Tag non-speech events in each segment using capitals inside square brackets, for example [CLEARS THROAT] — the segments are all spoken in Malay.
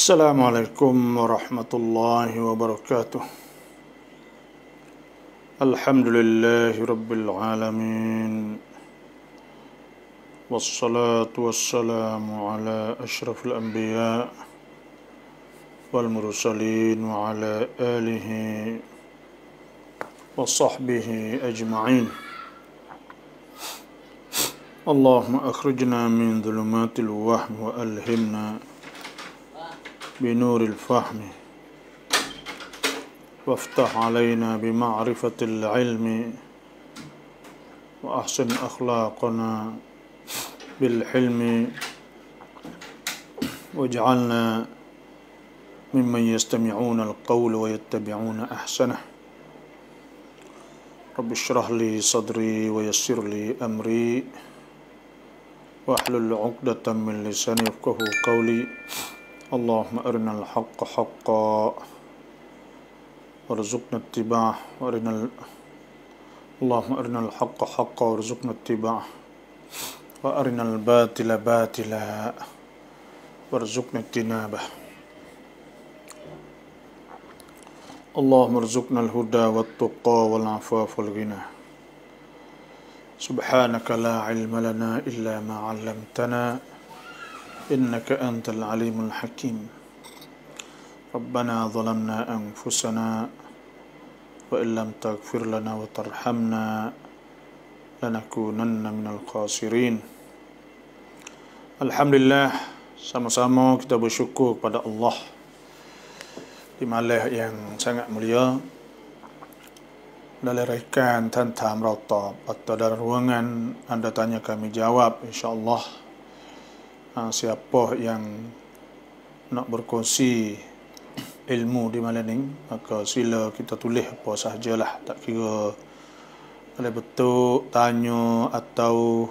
السلام عليكم ورحمة الله وبركاته الحمد لله رب العالمين والصلاة والسلام على أشرف الأنبياء والمرسلين وعلى آله وصحبه أجمعين اللهم أخرجنا من ظلمات الوهم وألهمنا بنور الفهم وافتح علينا بمعرفة العلم وأحسن أخلاقنا بالحلم واجعلنا ممن يستمعون القول ويتبعون أحسنه رب اشرح لي صدري ويسر لي أمري واحلل عقدة من لساني يفقه قولي اللهم أرنا الحق حقا وارزقنا اتباعه وأرنا ال... اللهم أرنا الحق حقا وارزقنا اتباعه وأرنا الباطل باطلا وارزقنا اجتنابه اللهم ارزقنا الهدى والتقى والعفاف والغنى سبحانك لا علم لنا إلا ما علمتنا إنك antal Alimul Hakim, ربنا ظلمنا أنفسنا وإن لم تغفر لنا وترحمنا لنكونن من الخاسرين الحمد لله sama-sama kita bersyukur kepada Allah di malam yang sangat mulia dalam rekan tentang rata pada ruangan anda tanya kami jawab insyaAllah Allah Ah, siapa yang nak berkongsi ilmu di malam ni maka sila kita tulis apa sahajalah tak kira kalau betul tanya atau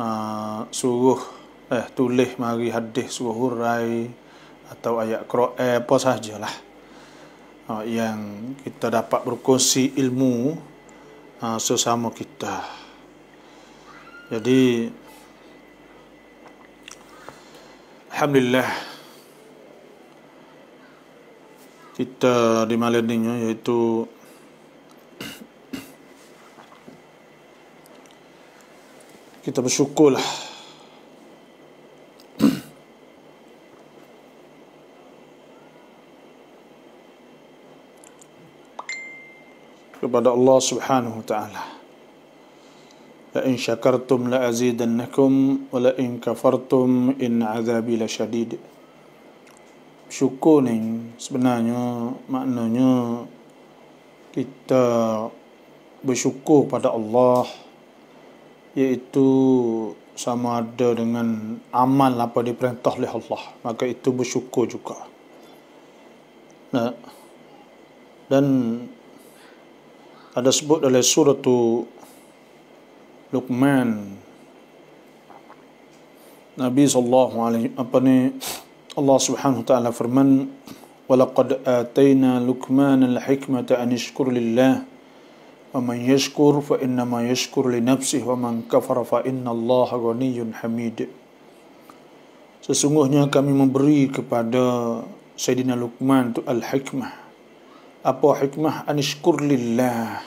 uh, suruh eh tulis mari hadis suruh hurai atau ayat Quran eh, apa sahajalah uh, yang kita dapat berkongsi ilmu uh, sesama kita jadi Alhamdulillah Kita di Malaysia Iaitu [COUGHS] Kita bersyukur lah [COUGHS] kepada Allah Subhanahu wa taala لئن شكرتم لأزيدنكم ولئن كفرتم إن عذابي لشديد syukur ni sebenarnya maknanya kita bersyukur pada Allah iaitu sama ada dengan aman apa diperintah oleh Allah maka itu bersyukur juga nah, dan ada sebut dalam surah tu Luqman Nabi sallallahu alaihi apa ni Allah Subhanahu wa taala firman walaqad atayna Luqman al-hikmata an yashkur lillah wa man yashkur fa inna ma yashkur li nafsihi wa man kafara fa inna Allah ghaniyyun hamid Sesungguhnya kami memberi kepada Sayyidina Luqman tu al-hikmah apa hikmah an yashkur lillah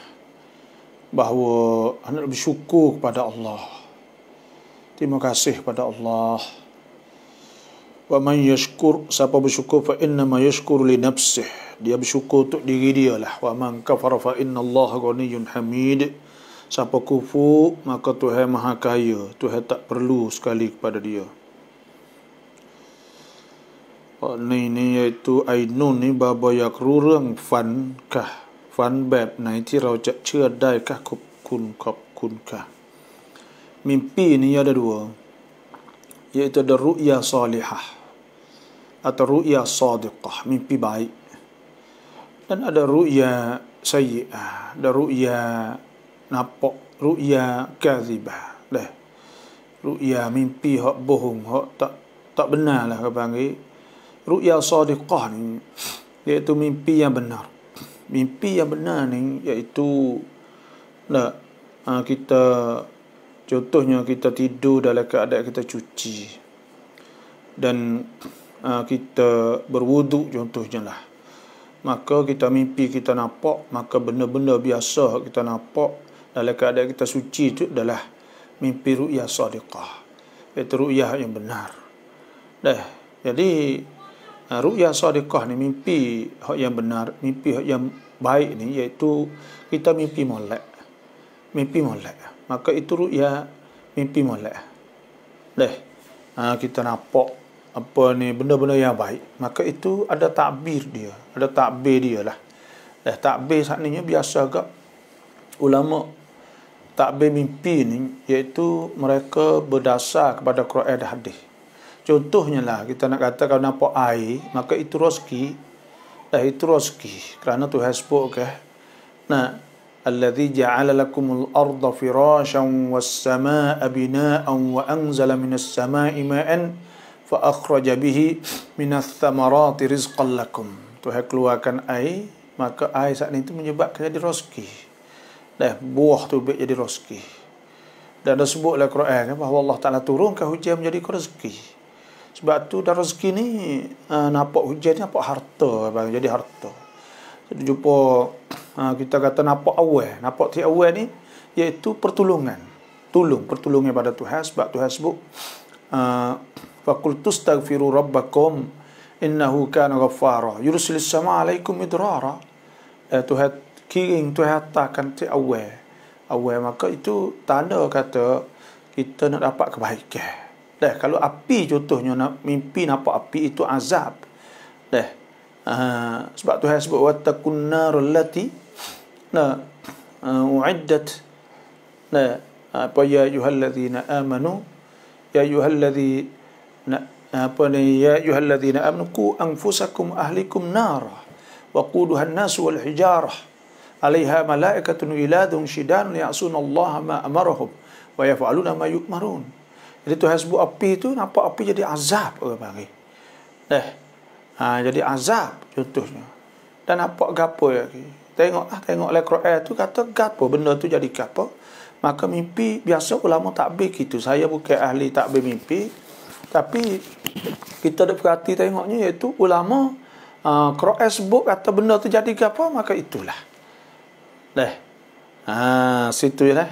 bahawa hendak bersyukur kepada Allah. Terima kasih kepada Allah. Wa man yashkur siapa bersyukur fa inna ma yashkur li nafsih. Dia bersyukur untuk diri dia lah. Wa man kafara fa inna Allah ghaniyyun hamid. Siapa kufu maka Tuhan Maha Kaya. Tuhan tak perlu sekali kepada dia. Oh, ni ni iaitu ainun ni baba yakrurang fan kah ันแบบไหนที่เราจะเชื่อได้ค่ะขอบคุณขอบคุณค่ะมิมปีนี้ยอดดวงยิ่งจะรู้ยาซอลิฮะอัตรู้ยาซอดิกะมิมปีไปนั่นอัตรู้ยาสียอัตรู้ยานับปะรู้ยากาซิบะเลยรู้ยามิมปีหขาบ่หงเขาตะตะบันนาแหละครับบางทีรู้ยาซอดิกะนี่ยิ่งจะมิมปีอย่างบันนา mimpi yang benar ni iaitu nak ha, kita contohnya kita tidur dalam keadaan kita cuci dan ha, kita berwuduk contohnya lah maka kita mimpi kita nampak maka benda-benda biasa kita nampak dalam keadaan kita suci itu adalah mimpi ru'yah sadiqah iaitu ru'yah yang benar dah jadi ah, ru'yah sadiqah ni mimpi yang benar mimpi yang baik ni iaitu kita mimpi molek. Mimpi molek. Maka itu ru'ya mimpi molek. Leh. Ha, kita nampak apa ni benda-benda yang baik. Maka itu ada takbir dia. Ada takbir dia lah. Leh, takbir saat biasa agak ulama takbir mimpi ni iaitu mereka berdasar kepada Quran dan hadis. Contohnya lah kita nak kata kalau nampak air maka itu rezeki lah itu rezeki kerana Tuhan sebut ke eh. nah alladhi ja'ala lakumul arda firashan was samaa'a binaa'an wa anzala minas samaa'i ma'an fa akhraja bihi minas thamarati rizqan lakum Tuhan keluarkan air maka air saat itu menyebabkan jadi rezeki dah buah tu jadi rezeki dan ada sebutlah Quran eh, bahawa Allah Taala turunkan hujan menjadi rezeki sebab tu dah rezeki ni uh, Nampak hujan ni nampak harta bang. Jadi harta Jadi jumpa uh, Kita kata nampak awal Nampak tiap awal ni Iaitu pertolongan Tolong pertolongan pada Tuhan Sebab Tuhan sebut Fakultus eh, tagfiru rabbakum Innahu kana ghaffara Yurusilis sama alaikum idrara eh, Tuhan kiring Tuhan takkan tiap awal Awal maka itu tanda kata kita nak dapat kebaikan. Dah kalau api contohnya nak mimpi nampak api itu azab. Deh. Uh, sebab tu saya sebut wattaqun nar allati na ah, uiddat na apa ya ayyuhallazina amanu ya ayyuhallazina apa ni ya ayyuhallazina amanu ku anfusakum ahlikum nar wa quduha an-nas wal hijarah alaiha malaikatun iladun shidan ya'sunallaha ma amarahum wa yaf'aluna ma yukmarun. Jadi tu hasbu api tu apa api jadi azab orang panggil. Dah. Eh, ha, jadi azab contohnya. Dan apa gapo lagi? Tengoklah tengok ah, lekro air tu kata gapo benda tu jadi gapo. Maka mimpi biasa ulama takbir gitu. Saya bukan ahli takbir mimpi. Tapi kita dapat perhati tengoknya iaitu ulama uh, Quran sebut kata benda tu jadi gapo maka itulah. Dah. Ha situ lah.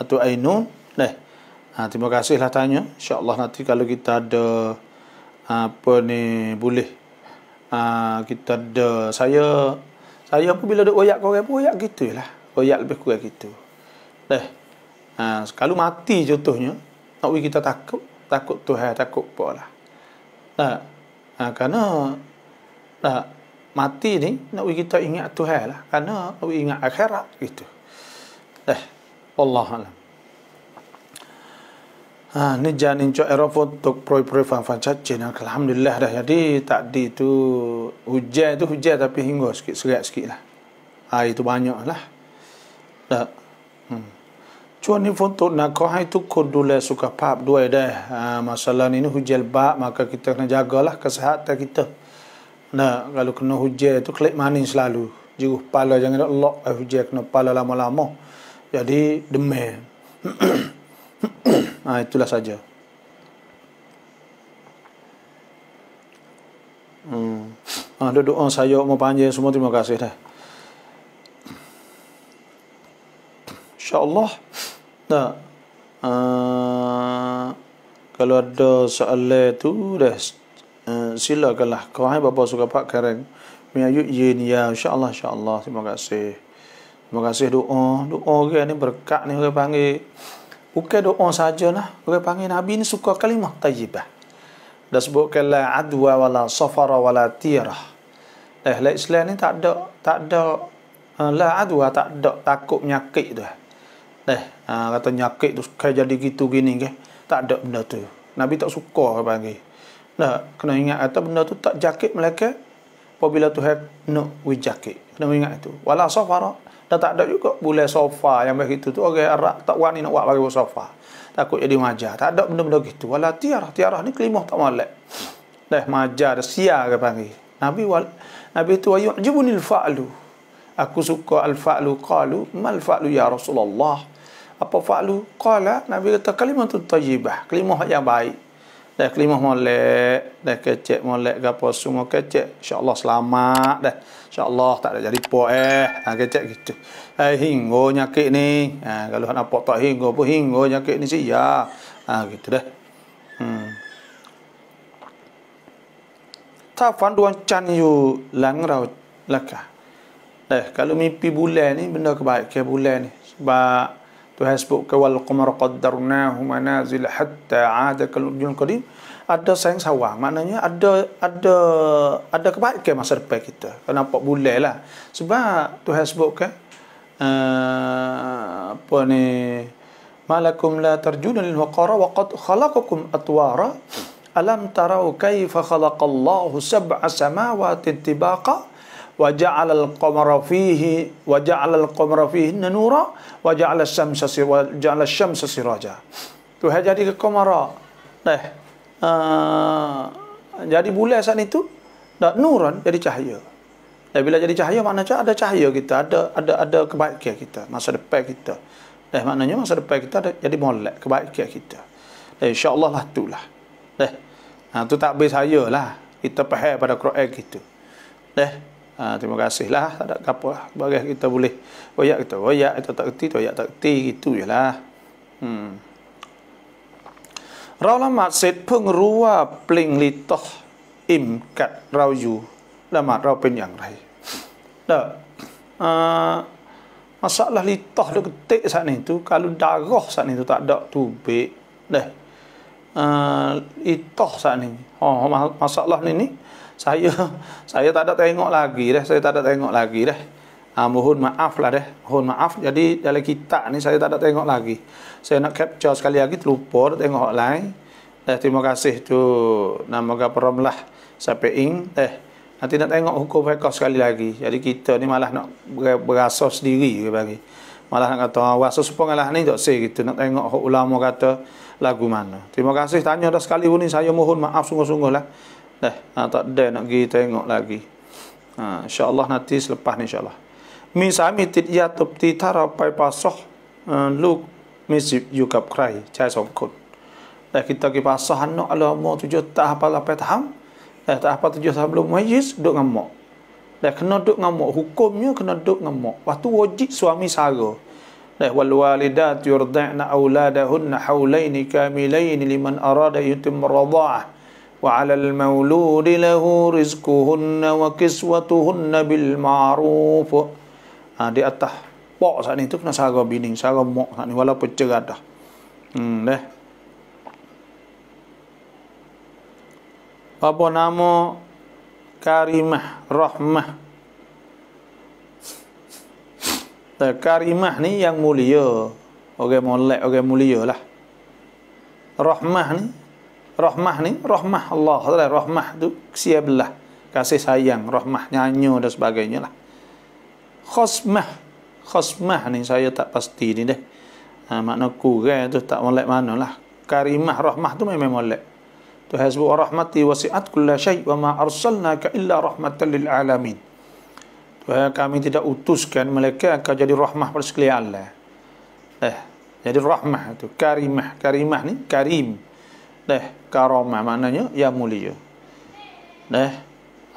atau ainun. Dah. Ha, terima kasihlah tanya. Insya Allah nanti kalau kita ada apa ni boleh ha, kita ada saya saya pun bila ada royak korang pun royak gitu Royak lah. lebih kurang gitu. Dah. Eh, ha, kalau mati contohnya tak kita takut takut Tuhan takut apa lah. Tak. Ha, kerana tak mati ni nak kita ingat Tuhan lah. Kerana nak ingat akhirat gitu. Dah. Eh, Allah Alam. Ha, ni jan incok aerofon untuk proy-proy fan-fan cacik nak alhamdulillah dah jadi tak di tu hujan tu hujan tapi hingga sikit serat sikit lah air tu banyak lah tak hmm. cuan ni foto nak kau hai tu kodula suka pap dua dah ha, masalah ni ni hujan bak maka kita kena jagalah kesihatan kita nah kalau kena hujan tu klik manis selalu jiru pala jangan nak lock eh, hujan kena pala lama-lama jadi demam [CLEARS THROAT] Ha, itulah saja. Hmm. Ha, ah, doa oh, saya mau panjang semua terima kasih dah. Insya-Allah. Tak. Uh, kalau ada soalan tu dah sila kalah. Kau hai bapa suka pak kareng. Mi ayu ya insya-Allah insya-Allah terima kasih. Terima kasih doa. Doa ke ni berkat ni orang panggil. Bukan doa saja lah. Orang panggil Nabi ni suka kalimah tayyibah. Dah sebutkan la adwa wala safara wala tirah. Eh, la Islam ni tak ada, tak ada, eh, la adwa tak ada, takut menyakit tu. Eh, ha, kata nyakit tu, kaya jadi gitu gini ke. Tak ada benda tu. Nabi tak suka orang panggil. Nah, kena ingat kata benda tu tak jakit mereka. Apabila tu have no we jakit. Kena ingat tu. Wala safara. So Dah tak ada juga boleh sofa yang begitu tu orang okay, Arab tak wani nak buat bagi sofa. Takut jadi majar. Tak ada benda-benda gitu. Wala tiarah, tiarah ni kelimah tak molek. Dah majar dah sia ke panggil. Nabi wal Nabi tu ayu jibunil fa'lu. Aku suka al fa'lu qalu mal fa'lu ya Rasulullah. Apa fa'lu? Qala Nabi kata kalimah tu tayyibah, kelimah yang baik. Dah kelimah molek, dah kecek molek gapo semua kecek. Insya-Allah selamat dah. InsyaAllah tak ada jadi puak eh. Ha, kecek gitu. Eh, hinggo nyakit ni. Ha, kalau nak puak tak hinggo pun hinggo nyakit ni siya. Ha, gitu deh. Hmm. Tafan duan can yu lang laka. Eh, kalau mimpi bulan ni, benda kebaik ke bulan ni. Sebab tu hasbuk ke wal qamar qaddarnahu manazil hatta ada kalau jun qadim ada sayang sawang maknanya ada ada ada kebaikan masa depan kita kalau nampak bulan lah sebab Tuhan sebut kan uh, eh, apa ni malakum la tarjuna lil waqara wa qad khalaqakum atwara alam tarau kaifa khalaqallahu sab'a samawati tibaqa wa ja'ala al-qamara fihi wa ja'ala al-qamara fihi nura wa ja'ala al syamsa wa ja'ala as-syamsa siraja Tuhan jadi kekomara. Nah, uh, jadi bulan saat itu dak nuran jadi cahaya. Dan eh, bila jadi cahaya mana maknanya ada cahaya kita, ada ada ada kebaikan kita, masa depan kita. Dan eh, maknanya masa depan kita ada jadi molek kebaikan kita. Dan eh, insya-Allah lah itulah. Dah. Ha tu tak habis saya lah. Kita faham pada Quran gitu. Dah. Ha, terima kasih lah. Tak ada apa lah. Bagi kita boleh. Wayak kita. Wayak kita tak kerti. Wayak tak kerti. Itu je lah. Hmm. เราละหมาดเสร็จเพิ่งรู้ว่าเปล่งลิตออิ่มกัดเราอยู่ละหมาดเราเป็นอย่างไรเด้อ masalah litah dia ketik saat ni tu kalau darah saat ni tu tak ada tubik dah uh, litah saat ni oh, masalah ni ni saya saya tak ada tengok lagi dah saya tak ada tengok lagi dah Ha, mohon maaf lah deh. Mohon maaf. Jadi dalam kita ni saya tak ada tengok lagi. Saya nak capture sekali lagi. Terlupa nak tengok lain. Eh, terima kasih tu. Nama Gapram lah. Sampai ing. Eh, nanti nak tengok hukum mereka sekali lagi. Jadi kita ni malah nak berasa sendiri. bagi. Malah nak kata, ah, rasa sepengalah ni tak say gitu. Nak tengok ulama kata lagu mana. Terima kasih. Tanya dah sekali pun ni. Saya mohon maaf sungguh-sungguh lah. Eh, ah, tak ada nak pergi tengok lagi. Ha, Allah nanti selepas ni insyaAllah. มีสามีติดยาตบตีถ้าเราไปปาซอลูกมีสิบอยู่กับใครชายสองคนแต่คิดตกิปาซอฮันนอัลลอฮ์มอตุจตาปาลาไปทำแต่ตาปาตุจตาบลูมัยยิสดุงมอแต่คนดุงมอหุกมเนี่ยคนดุงมอวัตุวจิสวามิสาโกแต่วัลวาลิดาตยูร์ดะนะอูลาดะฮุนนะฮาวลัยนิกามิลัยนิลิมันอาราดะยุติมรดาวะอัลลัลมาวลูดิละฮูริสกุฮุนนะวะกิสวะตุฮุนนะบิลมารูฟ ha, di atas pok saat ni tu kena sarah bini sarah mok saat ni walaupun cerah dah hmm deh apa nama karimah rahmah karimah ni yang mulia orang molek orang mulia lah rahmah ni rahmah ni rahmah Allah rahmah tu siap lah kasih sayang rahmah nyanyo dan sebagainya lah khosmah khosmah ni saya tak pasti ni deh ha, makna kurang tu tak molek mana lah karimah rahmah tu memang molek tu hasbu rahmati wasiat kullu syai wa ma arsalnaka illa rahmatan lil alamin Tuhan kami tidak utuskan mereka akan jadi rahmah pada sekalian Allah. Eh, jadi rahmah itu karimah. Karimah ni karim. Eh, karamah maknanya yang mulia. Eh,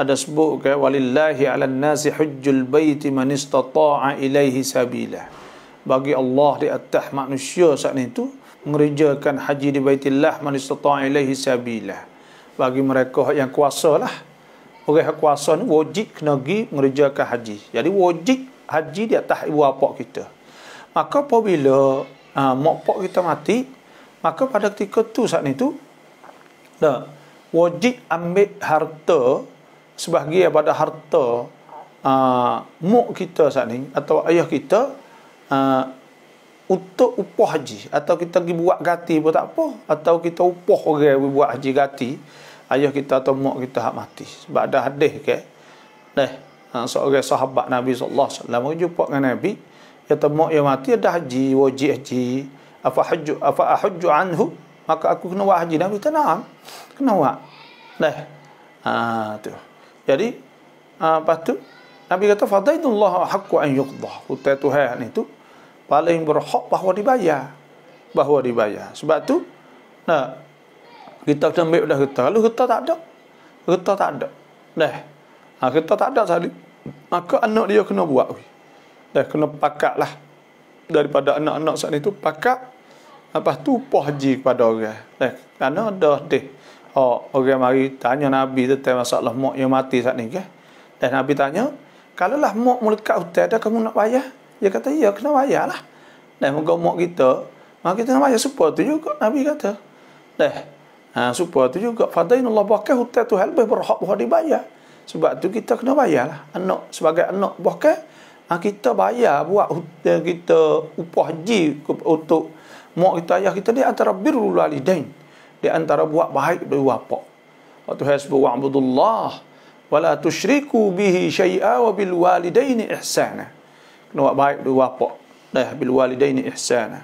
ada sebut ke walillahi 'alan nasi hujjul baiti man istata'a ilaihi sabila bagi Allah di atas manusia saat itu mengerjakan haji di baitillah man istata'a ilaihi sabila bagi mereka yang kuasa lah orang yang kuasa ni wajib kena pergi mengerjakan haji jadi wajib haji di atas ibu bapa kita maka apabila uh, mak pak kita mati maka pada ketika tu saat itu dah wajib ambil harta sebahagian pada harta uh, muk kita saat ni atau ayah kita uh, untuk upah haji atau kita pergi buat ganti pun tak apa atau kita upah orang pergi buat haji gati ayah kita atau muk kita hak mati sebab ada hadis ke deh ah, seorang sahabat Nabi sallallahu alaihi wasallam jumpa dengan Nabi ya tu mak yang mati ada haji wajib haji apa haji apa ahujju anhu maka aku kena buat haji Nabi tenang kena buat deh ah tu jadi apa ah, tu? Nabi kata fadailullah haqqu an yuqdha. Hutang Tuhan itu paling berhak bahawa dibayar. Bahawa dibayar. Sebab tu nah kita kena ambil dah kita. Kalau kita tak ada, kita tak ada. Dah. Ha, kita tak ada salib. Maka anak dia kena buat. Dah kena pakat lah. Daripada anak-anak saat itu pakat. apa tu upah haji kepada orang. Dah. Karena dah deh. Oh, orang mari tanya Nabi tentang masalah mok yang mati saat ni ke? Dan Nabi tanya, kalau lah mok mulut kat hutan ada kamu nak bayar? Dia kata, ya kena bayar lah. Dan muka mok kita, maka kita nak bayar support tu juga, Nabi kata. Dah, ha, support tu juga. Fadain Allah bahkan hutan tu hal lebih berhak buat dibayar. Sebab tu kita kena bayar lah. Anak, sebagai anak bahkan, ha, kita bayar buat hutan kita upah haji untuk mok kita ayah kita ni antara birul walidain di antara buat baik bagi bapa. Waktu hasbu wa'budullah wa la tusyriku bihi syai'a wa bil walidaini ihsana. Kena buat baik bagi bapa. Dah bil walidaini ihsana.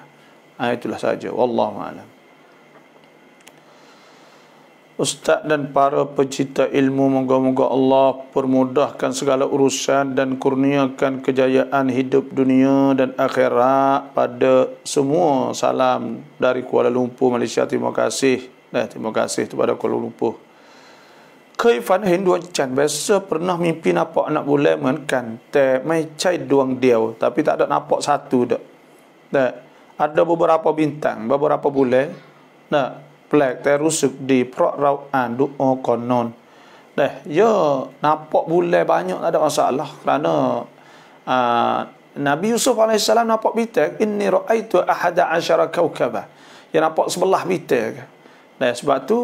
Ah itulah saja. Wallahu a'lam. Ustaz dan para pencinta ilmu moga-moga Allah permudahkan segala urusan dan kurniakan kejayaan hidup dunia dan akhirat pada semua. Salam dari Kuala Lumpur, Malaysia. Terima kasih. Eh, terima kasih kepada Kuala Lumpur. Kaifan Hindu Chan biasa pernah mimpi nampak anak bulan mengenkan. Tak, mencai duang dia. Tapi tak ada nampak satu dah. Tak. Ada beberapa bintang, beberapa bulan. Nah, แปลกแต่รู้สึกดีเพราะเราอ่านดูอกอนนอนเด้เยอะนับปอบุลเลบานยอะนะเดาะอัลลอฮ์เพราะนั่นนบียูซุฟอะลัยฮิสสลามนับปอบิเตกอินนีรออัยตุอะฮะดะอัชรกาวกะบะยานับปอสบัลลาห์บิเตกเด้สบัตุ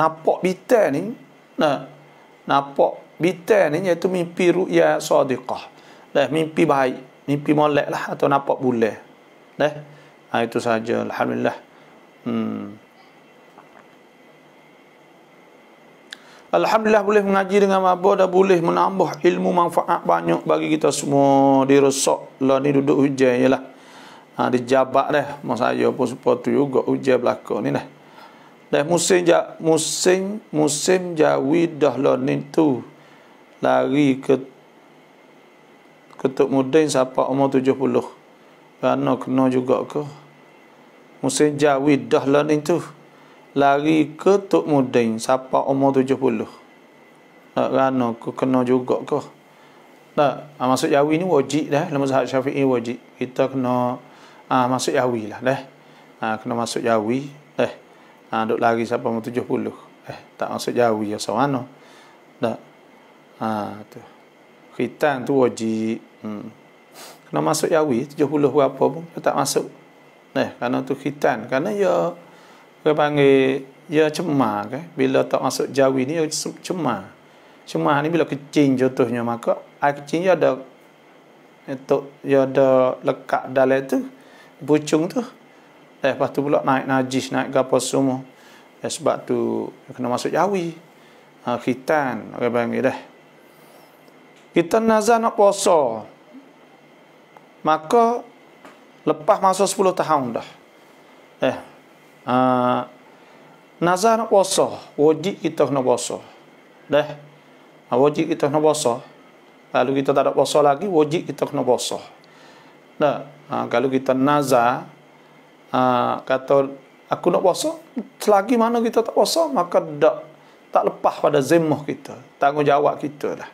นับปอบิเตนี่นะนับปอบิเตนี่เนี่ยตัวมีปีรุยาซอดิกะเด้มีปีบายมีปีมอลเล่ละหรือนับปอบุลเล่เด้ไอ้ตัวซาจัลฮัมมิลลาห์ Hmm. Alhamdulillah boleh mengaji dengan mabuk dah boleh menambah ilmu manfaat banyak bagi kita semua. Diresok lah ni duduk hujan je lah. Ha, dijabak dah. Masa saya pun support tu juga hujan belakang ni dah. Dah musim jak musim musim jawi dah lah ni tu lari ke ketuk mudin siapa umur 70. Kan nak kena juga ke? musim jawi dah lah ni tu lari ke Tok mudeng. Sapa umur 70 tak rana ke kena juga ke tak ha, maksud jawi ni wajib dah lama zahat syafi'i wajib kita kena ha, ah, masuk jawi lah dah ha, kena masuk jawi dah ha, duk lari siapa umur puluh, eh tak masuk jawi ya lah, so mana tak ha, tu khitan tu wajib hmm. kena masuk tujuh puluh berapa pun tak masuk ni kerana tu khitan kerana ia ya, kau panggil ia ya cemar ke bila tak masuk jawi ni ia ya cemar cemar ni bila kecing contohnya maka air kecing ia ada itu ia ada lekat dalam tu bucung tu eh lepas tu pula naik najis naik gapo semua eh, sebab tu kena masuk jawi ha, khitan kau panggil dah kita nazar nak puasa maka lepas masa 10 tahun dah eh uh, nazar puasa wajib kita kena puasa dah wajib kita kena puasa kalau kita tak ada puasa lagi wajib kita kena puasa dah uh, kalau kita nazar uh, kata aku nak puasa selagi mana kita tak puasa maka tak tak lepas pada zimmah kita tanggungjawab kita dah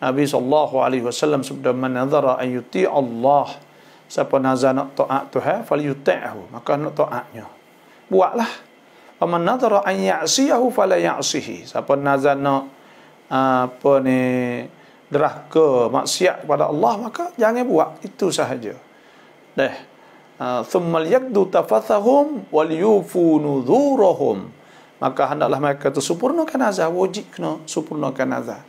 Nabi sallallahu alaihi wasallam sabda man nadhara an Allah siapa nazar nak taat Tuhan fal yuta'hu maka nak taatnya buatlah wa man nadara an ya'siyahu fala ya'sihi siapa nazar nak apa ni deraka maksiat kepada Allah maka jangan buat itu sahaja deh ah, thumma yakdu tafathahum wal yufu nuzurahum maka hendaklah mereka tersempurnakan azab wajib kena sempurnakan azab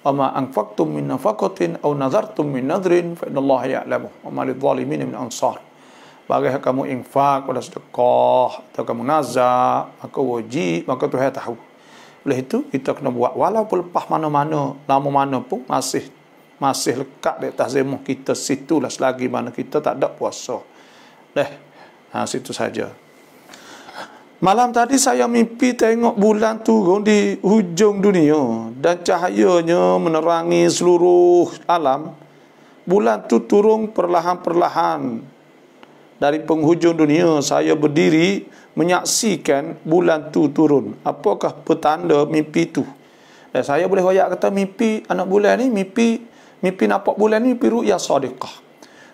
وَمَا أَنْفَقْتُمْ مِنْ نَفَقَةٍ أَوْ نَذَرْتُمْ مِنْ نَذْرٍ فَإِنَّ اللَّهَ يَعْلَمُهُ وَمَا لِلظَّالِمِينَ مِنْ ansar Bagai kamu infak pada sedekah atau kamu nazak, maka wajib, maka Tuhan tahu. Oleh itu, kita kena buat. Walaupun lepas mana-mana, lama mana pun masih masih lekat di atas kita, situlah selagi mana kita tak ada puasa. Dah, ha, situ saja. Malam tadi saya mimpi tengok bulan turun di hujung dunia dan cahayanya menerangi seluruh alam. Bulan tu turun perlahan-perlahan. Dari penghujung dunia saya berdiri menyaksikan bulan tu turun. Apakah petanda mimpi tu? Dan eh, saya boleh royak kata mimpi anak bulan ni mimpi mimpi nampak bulan ni mimpi ru'ya sadiqah.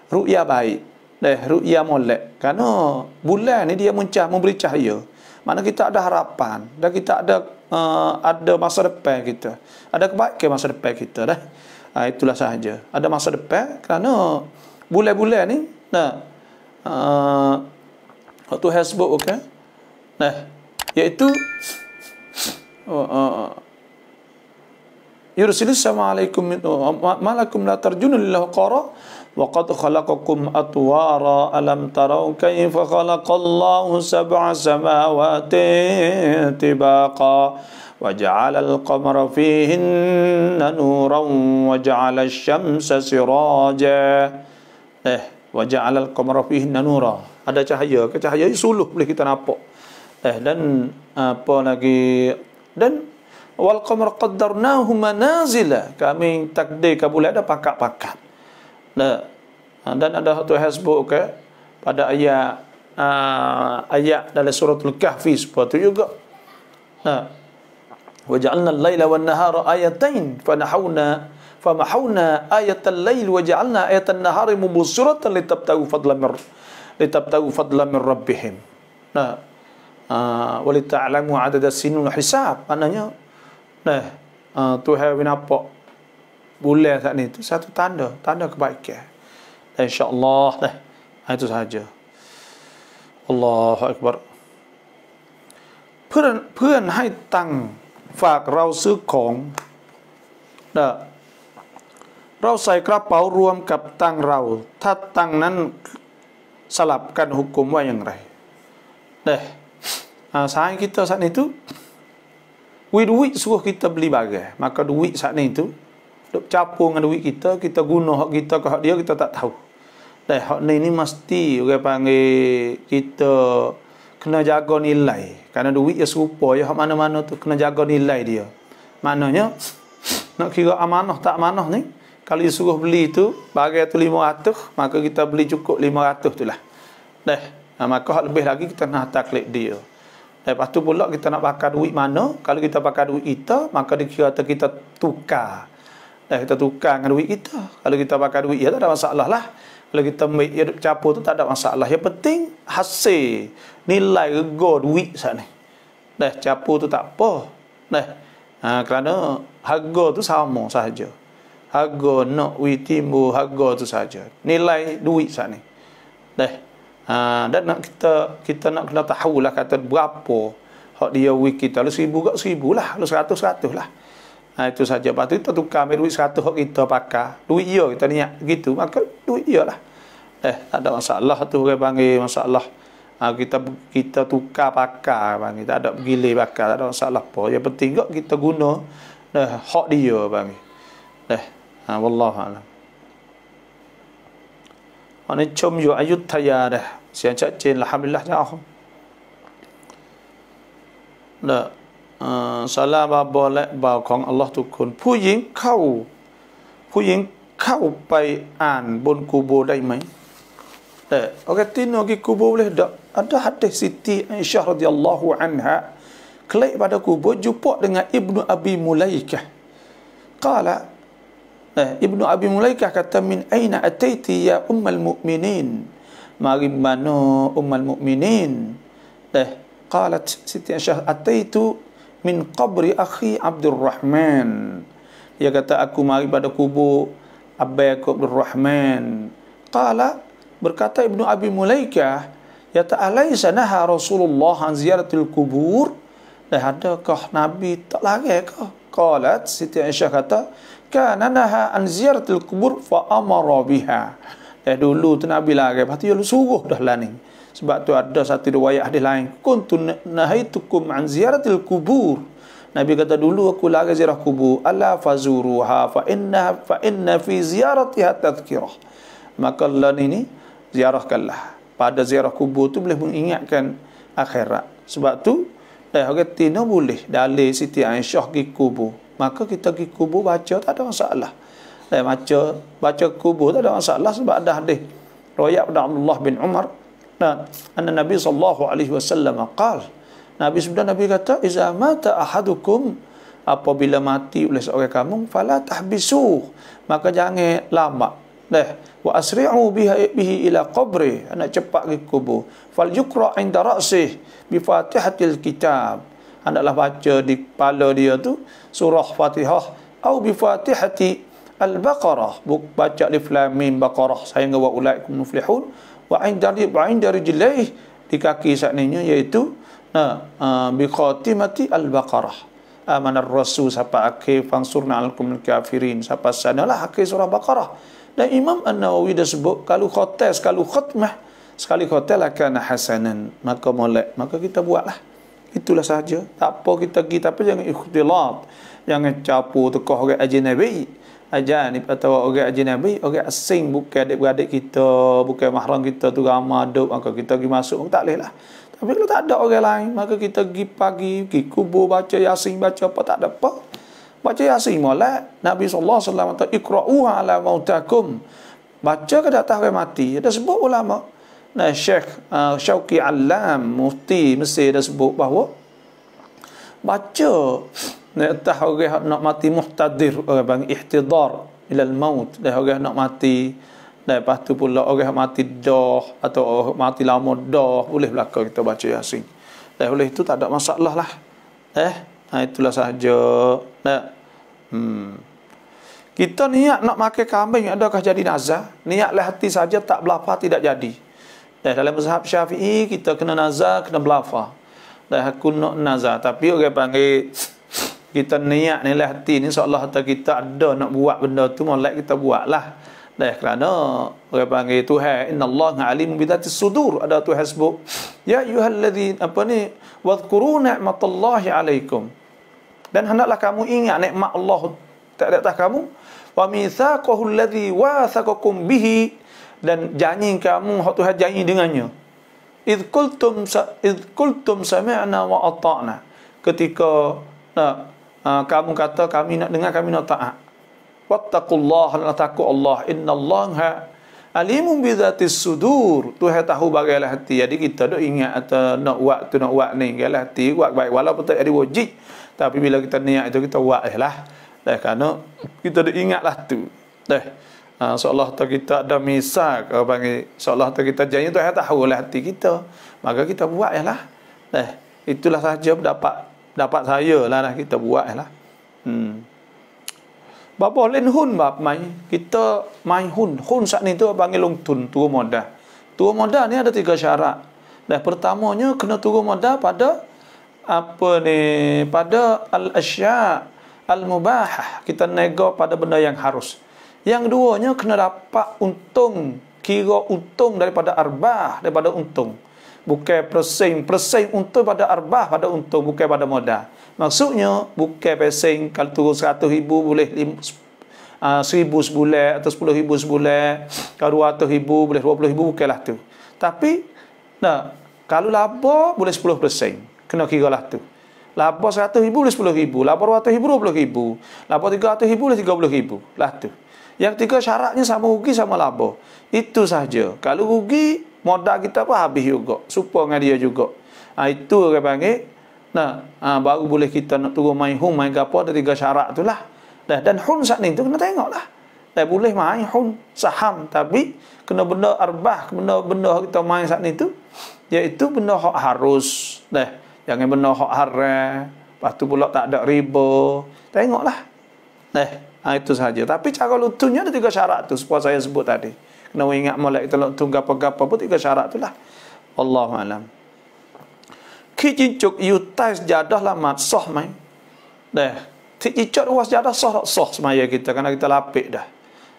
Ru'ya baik. Dan eh, ru'ya molek. Karena bulan ni dia mencah, memberi cahaya mana kita ada harapan dan kita ada uh, ada masa depan kita. Ada kebaikan masa depan kita dah. Ha, itulah sahaja. Ada masa depan kerana bulan-bulan ni nah uh, waktu Facebook, book okay. Nah, iaitu uh, oh, uh, oh, oh. Yursilis sama alaikum malakum la tarjunu lillahi qara وقد خلقكم أطوارا ألم تروا كيف خلق الله سبع سماوات طباقا وجعل القمر فيهن نورا وجعل الشمس سراجا eh وجعل القمر فيهن نورا ada cahaya ke cahaya suluh boleh kita nampak eh dan apa lagi dan wal qamar qaddarnahu manazila kami takdir ke bulan ada pakak-pakak lah, ah, dan ada satu hasbuk ke eh, pada ayat uh, ayat dalam surah al-kahfi seperti juga nah wa ja'alna al-laila wan nahara ayatain fa nahawna fa mahawna ayat al-lail wa ja'alna ayat an-nahari mubsuratan litabtagu fadlan mir litabtagu fadlan mir rabbihim nah uh, ah, wa lita'lamu adada sinun hisab maknanya nah uh, tuhan winapa boleh tak ni itu satu tanda tanda kebaikan dan insyaallah dah ha, itu saja Allahu akbar Pern, pern hai tang fak rau su kong da rau sai kra pau ruam kap tang rau ta tang nan salap kan hukum wa yang rai deh nah, ha, kita saat ni tu duit duit suruh kita beli barang. maka duit saat ni tu duk capung dengan duit kita, kita guna hak kita ke hak dia, kita tak tahu. Dan hak ni ni mesti orang panggil kita kena jaga nilai. Karena duit yang serupa ya hak mana-mana tu kena jaga nilai dia. Maknanya [SNIFFS] nak kira amanah tak amanah ni, kalau dia suruh beli tu bagi tu 500, maka kita beli cukup 500 tu lah. Dah, nah, ha, maka hak lebih lagi kita nak hantar dia. Lepas tu pula kita nak pakai duit mana, kalau kita pakai duit kita, maka dikira kita tukar. Dan kita tukar dengan duit kita. Kalau kita pakai duit, ya tak ada masalah lah. Kalau kita ambil ya, capur tu tak ada masalah. Yang penting hasil nilai rego duit sana. Dah capur tu tak apa. Dah. Ha, kerana harga tu sama sahaja. Harga nak wi timbu harga tu sahaja. Nilai duit sana. Dah. Ha, dan nak kita kita nak kena tahu lah kata berapa hak dia wi kita. Kalau seribu gak seribu lah. Kalau seratus 100, 100 lah ha, itu saja lepas tu kita tukar ambil duit 100 kalau kita pakai duit iya kita niat gitu maka duit lah. eh tak ada masalah tu orang panggil masalah ha, kita kita tukar pakai panggil tak ada gile pakai tak ada masalah apa yang penting kok kita guna eh, hak dia panggil eh ha, wallahu alam ane chom yu ayutthaya dah siang cak alhamdulillah dah nah สาราบาบอและบ่าวของอัลลอฮ์ทุกคนผู้หญิงเข้าผู้หญิงเข้าไปอ่านบนกูโบได้ไหมแต่โอเคตินอกีกูโบเลยดอัดฮัดเดซิตีอิชารดิอัลลอฮุอันฮะเคลียบาดกูโบจุปอดงะอิบนุอับีมุลัยกะกาละเอออิบนุอับีมุลัยกะกะตมินไอนะอัตเตติยาอุมมัลมุมินีนมาริบมานุอุมมัลมุมินีนเออ قالت ستي أشهر أتيت min qabri akhi Rahman. Dia kata aku mari pada kubur Abai aku Rahman. Qala berkata Ibnu Abi Mulaikah, ya ta'alaisa naha Rasulullah an ziyaratil kubur? Dah adakah Nabi tak lari ke? Qalat Siti Aisyah kata, kana naha an ziyaratil kubur fa amara biha. Dah dulu tu Nabi lari, Berarti tu dia suruh dah lah ni. Sebab tu ada satu riwayat hadis lain. Kuntun nahaitukum an ziyaratil kubur. Nabi kata dulu aku lagi ziarah kubur. Ala fazuruha fa inna fa inna fi ziyaratiha tadhkirah. Maka lan ini ziarahkanlah. Pada ziarah kubur tu boleh mengingatkan akhirat. Sebab tu eh orang tina boleh dari Siti Aisyah pergi kubur. Maka kita pergi kubur baca tak ada masalah. Eh baca baca kubur tak ada masalah sebab ada hadis. Royak pada Abdullah bin Umar Nah, anna Nabi sallallahu alaihi wasallam qal. Nabi sudah Nabi kata, "Iza mata ahadukum apabila mati oleh seorang kamu, fala tahbisu." Maka jangan lama. Nah, wa asri'u biha bihi ila qabri, ana cepat ke kubur. Fal yuqra inda ra'sih bi fatihatil kitab. Hendaklah baca di kepala dia tu surah Fatihah atau bi fatihati Al-Baqarah buk baca di Flamin Baqarah saya ngawa ulaikum muflihun wa dari wa dari jilai di kaki sakninya yaitu na bi khatimati al-baqarah aman ar-rasul sapa akhi fansurna alkum al-kafirin sapa sanalah akhi surah baqarah dan imam an-nawawi dah sebut kalau khotes kalau khatmah sekali khotel lah akan hasanan maka molek maka kita buatlah itulah sahaja tak apa kita kita apa jangan ikhtilat jangan capu tekoh orang ajnabi ni atau orang ajnabi orang asing bukan adik-beradik kita bukan mahram kita tu ramah duk maka kita pergi masuk tak boleh lah tapi kalau tak ada orang lain maka kita pergi pagi pergi kubur baca yasin baca apa tak ada apa baca yasin molek Nabi SAW ikra'u ala mautakum baca ke datang orang mati ada sebut ulama nah syekh uh, syauqi alam mufti mesti ada sebut bahawa baca nak tah orang nak mati muhtadir orang bang ihtidar ila maut dah orang nak mati dah lepas tu pula orang mati dah atau orang mati lama dah boleh belaka kita baca yasin. Dah oleh itu tak ada masalah lah. Eh, nah ha, itulah sahaja. Nah. Hmm. Kita niat nak makan kambing adakah jadi nazar? Niatlah hati saja tak belapa tidak jadi. Dah eh, dalam mazhab Syafi'i kita kena nazar kena belapa. Dah aku nak nazar tapi orang panggil kita niat ni lah hati ni seolah kata kita ada nak buat benda tu molek kita buat lah dah kerana orang panggil Tuhan inna Allah alim bidatis sudur ada tu hasbu ya ayyuhalladzin apa ni wadhkuru ni'matallahi alaikum dan hendaklah kamu ingat nikmat Allah tak ada atas kamu wa mitsaqahu allazi wasaqakum bihi dan janji kamu hak Tuhan janji dengannya id kultum id kultum sami'na wa ata'na ketika nah, Ah, kamu kata kami nak dengar kami nak taat. Wattaqullah dan takut Allah. Inna Allah alimun bidhatis sudur. Tu hai tahu bagailah hati. Jadi kita dah ingat atau nak buat tu nak buat ni. Gailah hati buat baik. Walaupun tak ada wajib. Tapi bila kita niat itu kita buat lah. eh lah. Dah kerana kita dah ingatlah tu. Dah. Eh, ha, seolah tu kita ada misal kalau panggil seolah tu kita jangan tu hai tahu lah hati kita. Maka kita buat lah. eh lah. Dah. Itulah sahaja dapat dapat saya lah, lah kita buat lah. Hmm. Bapa lain hun bapa mai kita mai hun hun saat ni tu panggil longtun tu moda. Tu moda ni ada tiga syarat. Dah pertamanya kena tua moda pada apa ni pada al asya al mubahah kita nego pada benda yang harus. Yang duanya kena dapat untung kira untung daripada arbah daripada untung bukan persen persen untung pada arbah pada untung bukan pada modal maksudnya bukan persen kalau turun 100 ribu boleh lim, uh, ah, 1000 sebulan atau sepuluh ribu sebulan kalau 200 ribu boleh dua puluh ribu bukanlah tu tapi nah kalau laba boleh sepuluh persen kena kira lah tu laba 100 ribu boleh 10 ribu laba 200 ribu 20 ribu laba 300 ribu boleh puluh ribu lah tu yang tiga syaratnya sama rugi sama laba itu sahaja kalau rugi modal kita pun habis juga supaya dengan dia juga ha, itu orang panggil nah ha, baru boleh kita nak turun main hum main gapo ada tiga syarat itulah dah dan hum saat ni tu kena tengoklah dah boleh main hum saham tapi kena benda arbah benda benda kita main saat ni tu iaitu benda hak harus dah jangan benda hak haram lepas tu pula tak ada riba tengoklah dah ha, itu saja tapi cara lutunya ada tiga syarat tu seperti saya sebut tadi kena ingat molek kita nak tunggu apa-apa pun tiga syarat itulah Allah malam ki cincuk yutais jadah lah soh main. Dah, ti cincuk was jadah soh tak soh semaya kita kerana kita lapik dah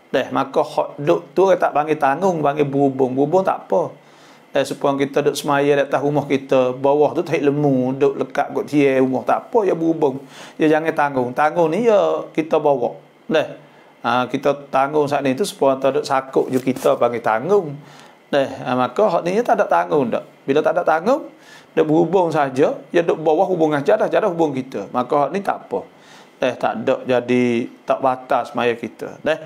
Dah, maka hot duk tu tak panggil tanggung panggil bubung bubung tak apa eh supaya kita duk semaya di tahu rumah kita bawah tu tak lemu duk lekat kot tiang rumah tak apa ya bubung ya jangan tanggung tanggung ni ya kita bawa Dah ha, kita tanggung saat ni tu sepuluh tahun duk sakuk je kita panggil tanggung Nah, eh, ha, maka hak ni tak ada tanggung dak. Bila tak ada tanggung, dia berhubung saja, Ya duk bawah hubung aja dah, jadah hubung kita. Maka hak ni tak apa. Eh, tak ada jadi tak batas maya kita. Nah. Eh,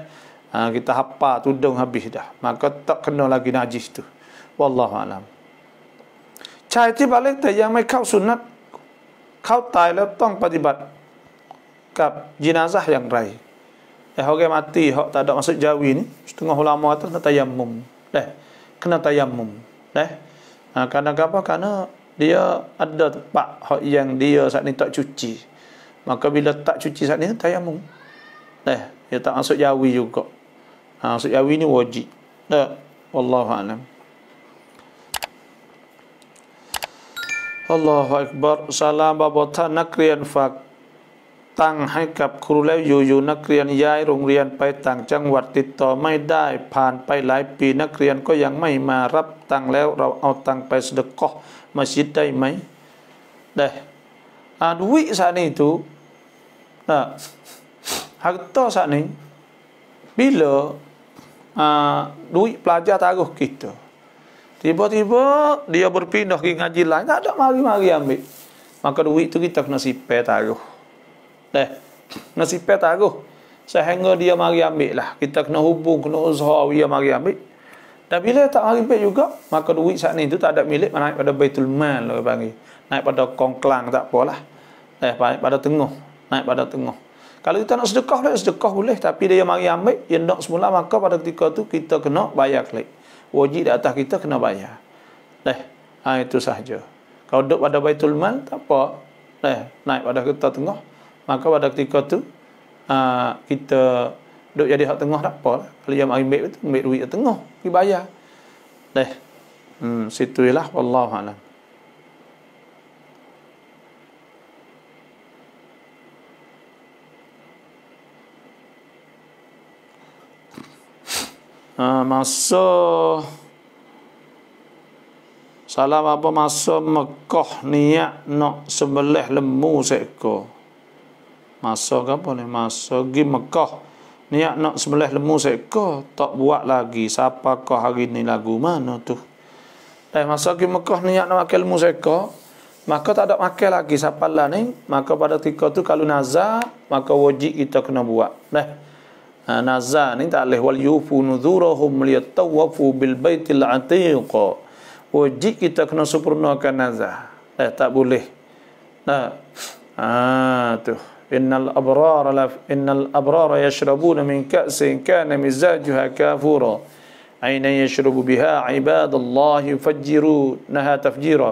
ha, kita hapa tudung habis dah. Maka tak kena lagi najis tu. Wallahu alam. Cai ti balik tak yang mai kau sunat. Kau tai le lah tong padibat. Kap jenazah yang raih. Eh, orang mati hak tak ada masuk jawi ni, setengah ulama kata kena tayammum. Eh, kena tayammum. Eh, ha, nah, kadang-kadang apa? Kerana dia ada tempat hak yang dia saat ni tak cuci. Maka bila tak cuci saat ni, tayammum. Eh, dia tak masuk jawi juga. Ha, maksud jawi ni wajib. Eh, Wallahu'alam. Allahu Akbar. Salam babotan nakrian fakta. ตั้งให้กับครูแล้วอยู่ๆนักเรียนย้ายโรงเรียนไปต่างจังหวัดติดต่อไม่ได้ ผ่านไปหลายปีนักเรียนก็ยังไม่มารับตังแล้วเราเอาตังไปสดกะมาชิดได้ไหมได้อาดุยสานีตูนะฮักโตสานี bila uh, d ุ i t pelajar taruh kita ี i b a t อ b a dia berpindah ke ngaji lain tak ada mari-mari ambil maka duit tu kita kena s i p a taruh Eh, nasibnya tak aku. Sehingga dia mari ambil lah. Kita kena hubung, kena uzhar, dia mari ambil. Dan bila tak mari ambil juga, maka duit saat ni tu tak ada milik, naik pada Baitul Mal, lah, panggil. naik pada Kongklang, tak apalah. Eh, naik pada tengah. Naik pada tengah. Kalau kita nak sedekah boleh, sedekah boleh. Tapi dia mari ambil, dia nak semula, maka pada ketika tu kita kena bayar klik. Wajib di atas kita kena bayar. Eh, ha, itu sahaja. Kalau duduk pada Baitul Mal, tak apa. Eh, naik pada kita tengah maka pada ketika tu aa, ah, kita duk jadi hak tengah tak apa lah. kalau yang ambil tu ambil duit tengah pergi bayar Dah, hmm situ wallahu a'lam Uh, masa salam apa masa Mekah niat nak sebelah lembu seko. Masuk ke boleh masuk Gi Mekah Niat nak sebelah lemu seka Tak buat lagi Siapa kau hari ni lagu mana tu Eh masuk ke Mekah niat nak makan lemu seka Maka tak ada makan lagi Siapa lah ni Maka pada tiga tu kalau nazar Maka wajib kita kena buat Eh Ha, nazar ni tak boleh wal yufu nuzurahum liyatawafu bil baitil atiq wajib kita kena sempurnakan nazar eh tak boleh nah ah tu إن الأبرار لف... إن الأبرار يشربون من كأس كان مزاجها كافورا عينا يشرب بها عباد الله يفجرونها تفجيرا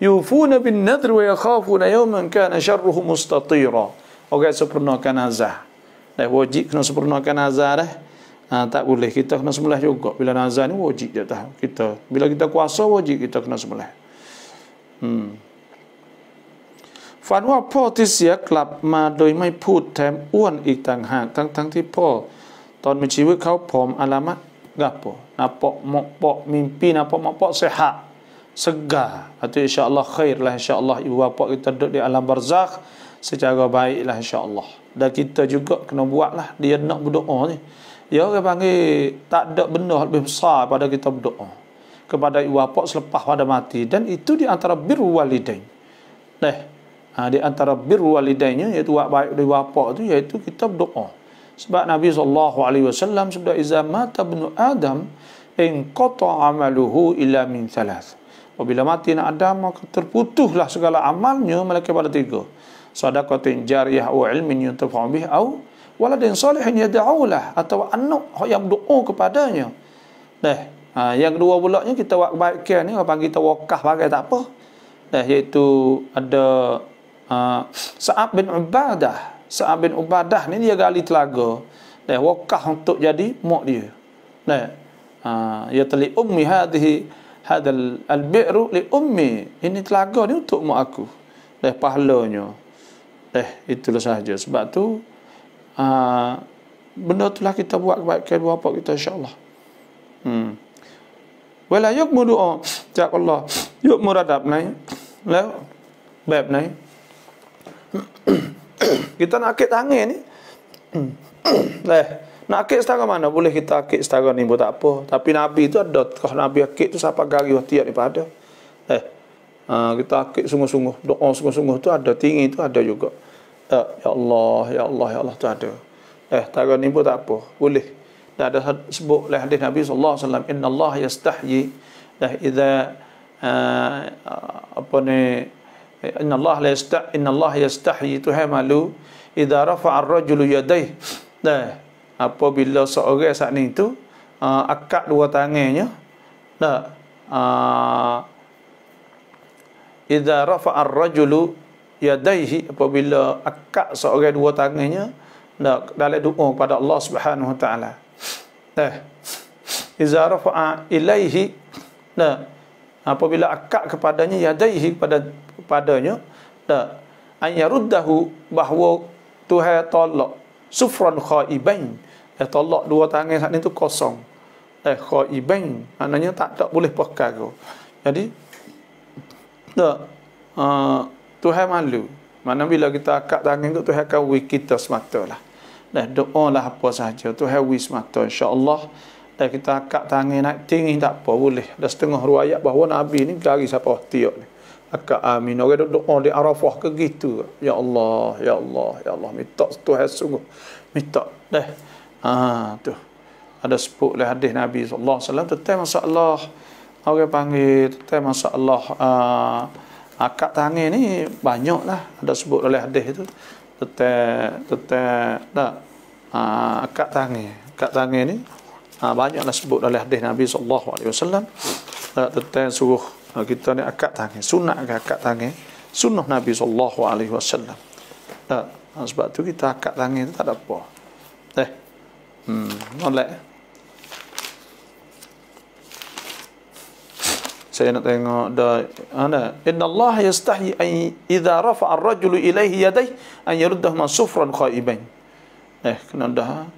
يوفون بالنذر ويخافون يوما كان شره مستطيرا وقال سبرنا كان زاه لا وجيك نسبرنا كان زاره Ah, tak boleh kita kena sembelih juga bila nazar ni wajib dia tahu kita bila kita kuasa wajib kita kena sembelih hmm. ฝันว่าพ่อที่เสียกลับมาโดยไม่พูดแถมอ้วนอีกต่างหากทั้งทั้งที่พ่อตอนมีชีวิตเขาผมอลามะกับปนะปะมะปะมีปีนะปะมะปะเสหะ sega atau insyaallah khair lah insyaallah ibu bapa kita duduk di alam barzakh secara baik lah insyaallah kita juga kena buat lah dia berdoa ni ya panggil tak ada benda lebih besar pada kita berdoa kepada ibu bapa selepas pada mati dan itu di antara bir walidain deh Ha, di antara bir walidainya iaitu wak baik dari bapak tu iaitu kita berdoa. Sebab Nabi sallallahu alaihi wasallam sudah iza mata ibnu Adam in qata amaluhu illa min thalath. Apabila mati anak Adam maka terputuslah segala amalnya melainkan pada tiga. Sadaqatin jariyah wa ilmin yuntafa'u bih au waladin salihin yad'ulah atau anak yang berdoa kepadanya. Dah. Ha, yang kedua pula kita buat kebaikan ni orang panggil tawakkah pakai tak apa. Dah iaitu ada Ah, Sa'ab bin Ubadah Sa'ab bin Ubadah ni dia gali telaga dia wakah untuk jadi mak dia nah ya tali ummi hadhihi hadal albi'ru li ummi ini telaga ni untuk mak aku dah pahalanya eh itulah sahaja sebab tu uh, benda itulah kita buat kebaikan buat apa kita insyaallah hmm wala yakmudu oh, Allah yuk muradab nai la bab nai [COUGHS] kita nak akik tangan ni [COUGHS] eh nak akik setara mana boleh kita akik setara ni pun tak apa tapi nabi tu ada kalau nabi akik tu siapa gari waktu tiap ni pada eh ha, kita akik sungguh-sungguh doa sungguh-sungguh tu ada tinggi tu ada juga eh, ya Allah ya Allah ya Allah tu ada eh tarah ni pun tak apa boleh Dah ada sebut lah hadis Nabi sallallahu Inna Allah innallaha yastahyi dah idza uh, apa ni Inna Allah la yasta Inna Allah yastahi Tuhan malu idza rafa'a ar-rajulu yadayh. Dah. Apabila seorang saat ni tu uh, ah, akak dua tangannya. Dah. Uh, ah, idza rafa'a ar-rajulu yadayhi apabila akak seorang dua tangannya dah dalam doa kepada Allah Subhanahu wa taala. Dah. Izarafa'a ilaihi. Dah apabila akak kepadanya yadaihi kepada kepadanya tak an yaruddahu bahwa tuhan tolak sufran khaibain eh tolak dua tangan saat ni tu kosong eh khaibain maknanya tak tak boleh pakai ke jadi tak uh, ah, tuhan malu mana bila kita akak tangan tu tuhan kau wi kita semata lah dah doa lah apa saja tuhan wis semata insyaallah Allah. Eh, kita angkat tangan naik tinggi tak apa boleh. Ada setengah ruayat bahawa Nabi ni cari siapa tiok ni. Aka amin. Orang duduk doa di Arafah ke gitu. Ya Allah, ya Allah, ya Allah. Minta Tuhan sungguh. Minta. Dah. Ah ha, tu. Ada sebut oleh hadis Nabi sallallahu alaihi wasallam tentang masalah orang panggil tentang masalah uh, ha, akak tangan ni banyaklah ada sebut oleh hadis itu tentang ha, tentang dak uh, akak tangan. Akak tangan ni ha, banyaklah sebut oleh hadis Nabi sallallahu alaihi wasallam ah, tentang suruh ah, kita ni akad tangan sunat ke akad tangan sunnah Nabi sallallahu alaihi wasallam sebab tu kita akad tangan tu tak ada apa eh hmm oleh saya nak tengok dah, ana inna Allah yastahi ay idza rafa ar-rajulu ilayhi yadayhi an yurdahu sufran khaibain eh kena dah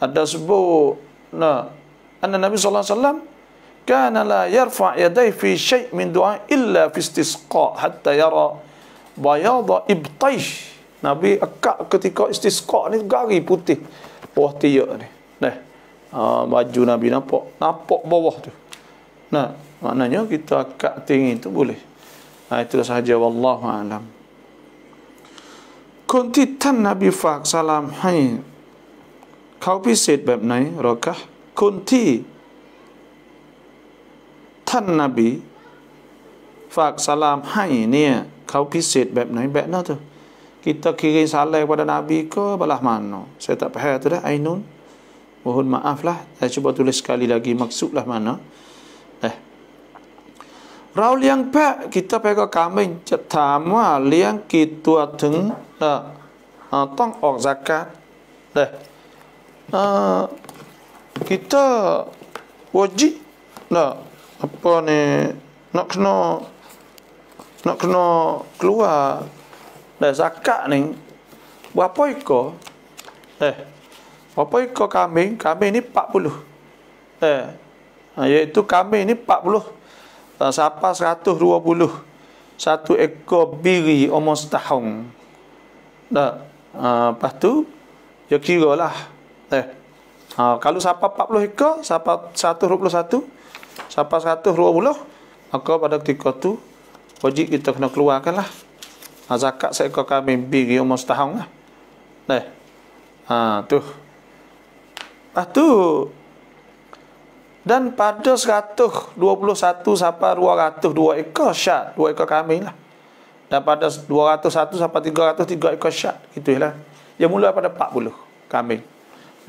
ada sebut na anna nabi sallallahu alaihi wasallam kana la yarfa yaday fi syai min du'a illa fi istisqa hatta yara bayada ibtaish nabi akak ketika istisqa ni gari putih bawah tiak ni nah ha, ah, baju nabi nampak nampak bawah tu nah maknanya kita akak tinggi tu boleh ha, ah, itu sahaja wallahu alam kunti nabi fa salam hai เขาพิเศษแบบไหนหรอคะคนที่ท่านนาบีฝากสลามให้เนี่ยเขาพิเศษแบบไหนแบบนั้นเถอะ kita k i ิส m s a l กว k e p า d a Nabi ke b e า a h mana? Saya tak f a h a ้ tu dah Ainun. m o h อ n maaf lah. Saya cuba tulis ล e ก a l i ก a g i maksudlah mana. Eh. เราเลี้ยงแพะ กิตาแพะก็กามิงจะถามว่าเลี้ยงกี่ตัวถึงต้องออกจากการเด้ ha, kita wajib nak apa ni nak kena nak kena keluar dari zakat ni berapa iko eh berapa iko Kami kambing ni 40 eh ha, iaitu kambing ni 40 ah, siapa 120 satu ekor biri umur setahun dah ha, lepas tu ya kira lah Eh. Oh, kalau siapa 40 iko, siapa 121, siapa 120, maka pada ketika tu, wajib kita kena keluarkan lah. Ha, zakat seekor kambing, bagi umur setahun lah. Eh. Ha, tu. Ah tu. Dan pada 121 sampai 200 2 ekor syat, dua ekor kambing lah. Dan pada 201 sampai 300 3 ekor syat, gitulah. Yang mula pada 40 kambing.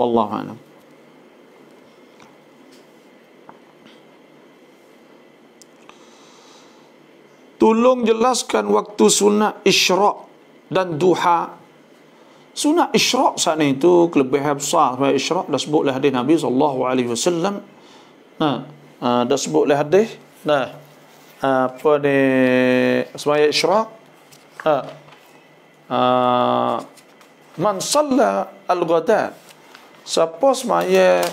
والله اعلم Tolong jelaskan waktu sunat isyrak dan duha. Sunat isyrak saat itu lebih besar. Sebab isyrak dah sebut oleh hadis Nabi SAW. Nah, uh, dah sebut oleh hadis. Nah, uh, apa ni? Sebab isyrak. Uh, ah, uh, ah, man salla al-gadat. Suppose Maya, leh,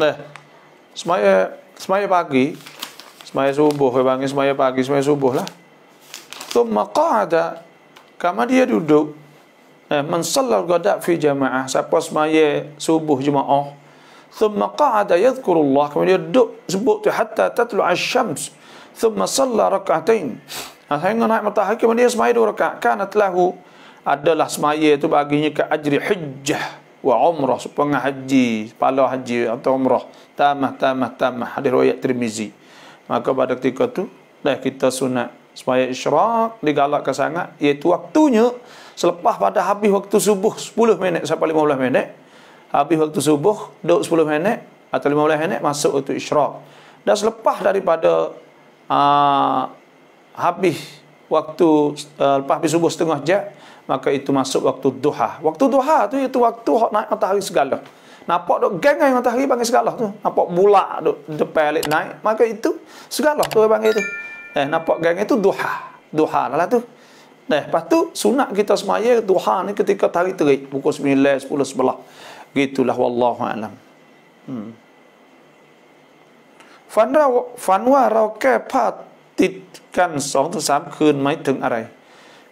uh, semaya semaya pagi, semaya subuh, bangun semaya pagi, semaya subuh lah. Tu maka ada, kama dia duduk, eh, mensalat gada fi jamaah. Suppose Maya subuh jamaah. jemaah, ثم قعد يذكر الله كما يدق سبوت حتى تطلع الشمس salla صلى ركعتين هنا نحن نتحدث dia semaya dua ركع kana telahu adalah semaya itu baginya ke ajri hijjah wa umrah sepengah haji, pala haji atau umrah. Tamah, tamah, tamah. Hadis riwayat Tirmizi. Maka pada ketika itu, dah kita sunat semaya isyraq digalakkan sangat. Iaitu waktunya selepas pada habis waktu subuh 10 minit sampai 15 minit. Habis waktu subuh, duduk 10 minit atau 15 minit masuk untuk isyraq. Dan selepas daripada uh, habis waktu uh, lepas habis subuh setengah jam, maka itu masuk waktu duha. Waktu duha tu itu waktu hok naik matahari segala. Nampak dok geng yang matahari panggil segala tu. Nampak bulat dok depelit naik, maka itu segala tu panggil itu. Eh nampak geng itu duha. Duha lah, lah tu. Nah, eh, lepas tu sunat kita semaya duha ni ketika tarik terik pukul 9, 10, 11. Gitulah wallahu alam. Hmm. Fanwa fanwa rauke pa titkan song tu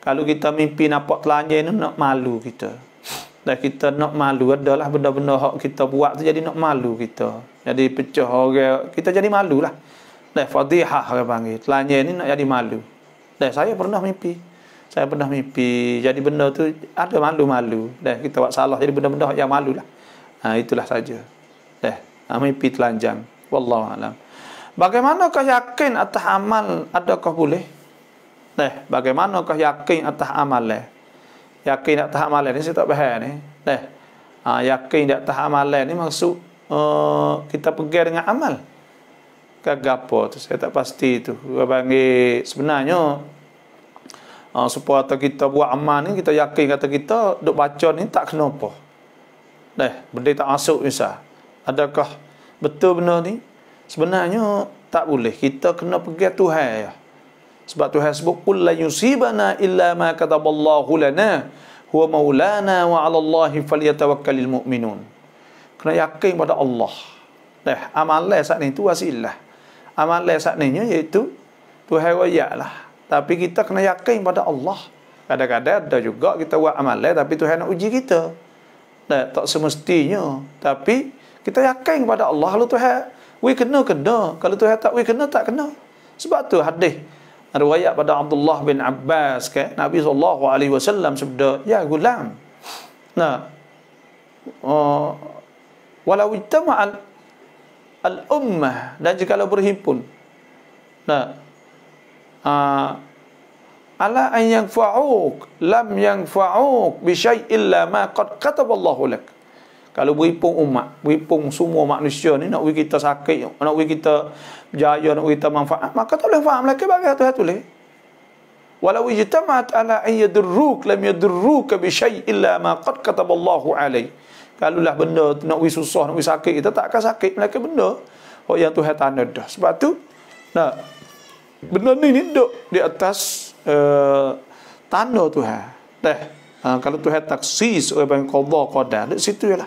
kalau kita mimpi nampak telanjang ni nak malu kita. Dan kita nak malu adalah benda-benda hak kita buat tu jadi nak malu kita. Jadi pecah orang, kita jadi malu lah. Dan fadhihah orang panggil. Telanjang ni nak jadi malu. Dan saya pernah mimpi. Saya pernah mimpi jadi benda tu ada malu-malu. Dan kita buat salah jadi benda-benda yang malulah. Ha, itulah saja. Dah, ha, mimpi telanjang. Wallahu alam. Bagaimana kau yakin atas amal adakah boleh? Nah, bagaimana kau yakin atas amal Yakin atas amal ni saya tak faham ni. Nah. Ha, yakin di atas amal ni maksud uh, kita pergi dengan amal. Ke tu saya tak pasti tu. Bagi sebenarnya uh, supaya kita buat amal ni kita yakin kata kita duk baca ni tak kenapa. Nah, benda tak masuk misal. Adakah betul benar ni? Sebenarnya tak boleh. Kita kena pergi Tuhan ya. Sebab Tuhan sebut qul la yusibana illa ma kataballahu lana huwa maulana wa 'ala Allah falyatawakkalul mu'minun. Kena yakin pada Allah. Dah eh, amalan saat ni tu wasilah. Amalan saat ni iaitu Tuhan royaklah. Tapi kita kena yakin pada Allah. Kadang-kadang ada juga kita buat amalan tapi Tuhan nak uji kita. Dah eh, tak semestinya tapi kita yakin kepada Allah lalu Tuhan we kena kena kalau Tuhan tak we kena tak kena sebab tu hadis riwayat pada Abdullah bin Abbas ke Nabi sallallahu alaihi wasallam sabda ya gulam nah uh, walau ittama al, ummah dan jika kalau berhimpun nah uh, ala an yang fa'uk lam yang fa'uk bi syai illa ma qad kataballahu lak kalau berhipung umat, berhipung semua manusia ni nak bagi kita sakit, nak bagi kita jaya, nak bagi kita manfaat, maka tak boleh faham lelaki satu tu hatu leh. Walau ijtama'at ala an yadurruk lam yadurruka bi syai' illa ma qad Allah alai. Kalau lah benda nak bagi susah, nak bagi sakit, kita tak akan sakit lelaki benda. Oh yang Tuhan tanda dah. Sebab tu nah benda ni ni duduk di atas uh, tanda Tuhan. Teh. Uh, ha, kalau Tuhan taksis orang panggil qada di situ jelah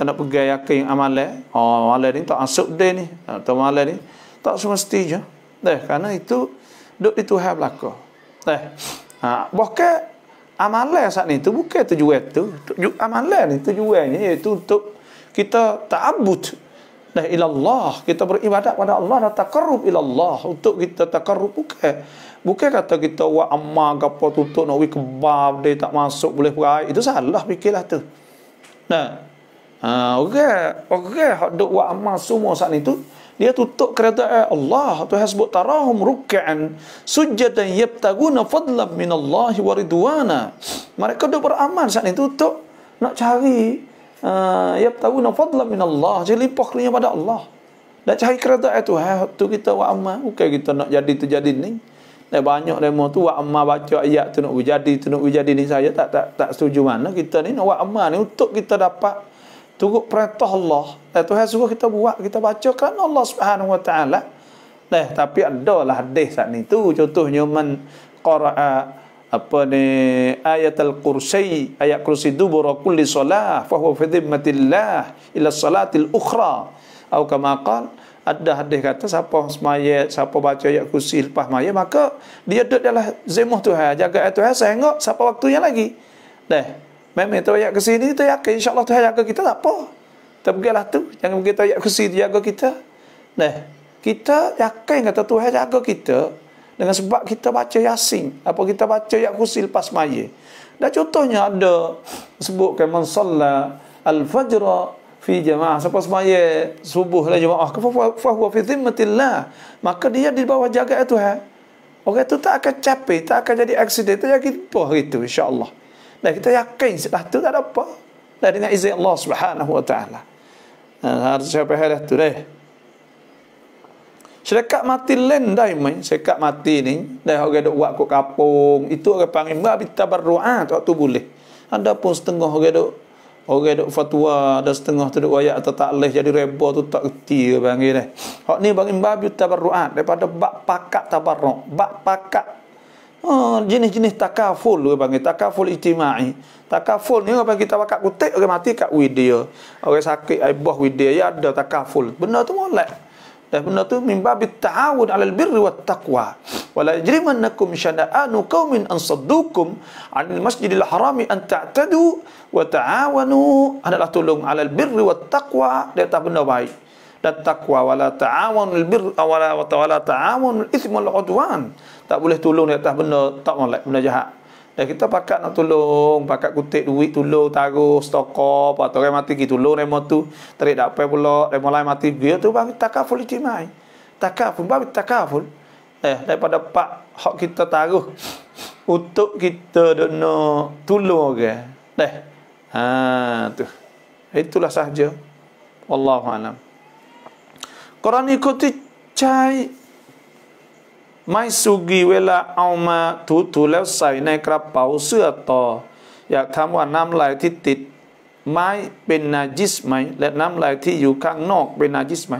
tak nak pegang yakin amalan oh amalan ni tak masuk dia ni atau ha, amalan ni tak semestinya deh karena itu duk di Tuhan belaka deh ha bukan amalan saat ni tu bukan tujuan tu tujuan amalan ni tujuannya iaitu untuk kita ta'abbud deh ila Allah kita beribadat pada Allah dan taqarrub ila Allah untuk kita taqarrub bukan bukan kata kita wa amma gapo tuntut nak wi kebab dia tak masuk boleh perai itu salah fikirlah tu nah Ha, okay, orang hak duk buat amal semua saat itu dia tutup kereta eh, Allah tu hasbut tarahum ruk'an sujudan yabtaguna fadlan min Allah wa ridwana mereka duk beramal saat itu tutup nak cari uh, yabtaguna fadlan min Allah jadi pokrinya pada Allah nak cari kereta itu eh, ha tu kita buat amal bukan kita nak jadi tu jadi ni dan eh, banyak demo tu buat amal baca ayat tu nak jadi tu nak jadi ni saya tak tak tak setuju mana kita ni nak buat amal ni untuk kita dapat tunggu perintah Allah eh, Tuhan suruh kita buat kita baca kan Allah Subhanahu wa taala eh, tapi ada lah hadis saat ni tu contohnya men qaraa apa ni ayat al-kursi ayat kursi dubur kulli solah fa huwa fi dhimmatillah ila salatil ukhra atau kama qal ada hadis kata siapa semaya siapa baca ayat kursi lepas maya maka dia duduk dalam zimah Tuhan jaga ayat Tuhan sehingga siapa waktunya lagi dah Memang tu ayat kursi ni kita yakin insya-Allah Tuhan jaga kita tak apa. Kita lah tu, jangan pergi ayat kursi tu jaga kita. Nah, kita yakin kata Tuhan jaga kita dengan sebab kita baca Yasin, apa kita baca ayat kursi lepas maya. Dan contohnya ada sebutkan man salla al-fajr fi jamaah siapa semaya subuh lah jemaah ke fa fi zimmatillah maka dia di bawah jaga lah Tuhan. Orang tu tak akan capek, tak akan jadi accident, tak jadi apa itu, insyaallah. Dan kita yakin setelah itu tak ada apa. Dan dengan izin Allah subhanahu wa ta'ala. Ha, harus siapa hal itu deh. Syarikat mati lain dah main. Syarikat mati ni. Dah orang duk buat kot kapung. Itu orang panggil. Mbak kita berdoa. Itu boleh. Ada pun setengah orang duk. Orang duk fatwa. Ada setengah tu duk wayak atau taklih. Jadi reba tu tak kerti. Panggil deh. Hak ni panggil. Mbak kita berdoa. Daripada bak pakat tabarok. Bak pakat Oh, jenis-jenis takaful dia panggil takaful ijtimai. Takaful ni apa kita wakak kutik orang mati kat wid dia. Orang sakit ai buah wid dia ya ada takaful. Benda tu molek. Dan benda tu mimba bit ta'awun 'alal birri wat taqwa. Wala yajrimannakum syada'anu qaumin an saddukum 'anil masjidil harami an ta'tadu wa ta'awanu adalah tolong 'alal birri wat taqwa dia tak benda baik. Dan takwa wala ta'awun bil birri wala wa ta'awun al-ithmi wal 'udwan tak boleh tolong di atas benda tak molek benda jahat dan kita pakat nak tolong pakat kutip duit tolong taruh stokor apa tu mati kita tolong remo tu tarik dak pay pula remo lain mati dia tu bang takaful timai takaful bab takaful eh daripada pak hak kita taruh untuk kita nak no, tolong orang okay? deh ha tu itulah sahaja wallahu alam Quran ikuti cai ไม่สุกีเวลาเอามาถูถูแล้วใส่ในกระเป๋าเสื้อต่ออยากถามว่าน้ำลายที่ติดไม้เป็นนาจิสไหมและน้ำลายที่อยู่ข้างนอกเป็นนาจิสไหม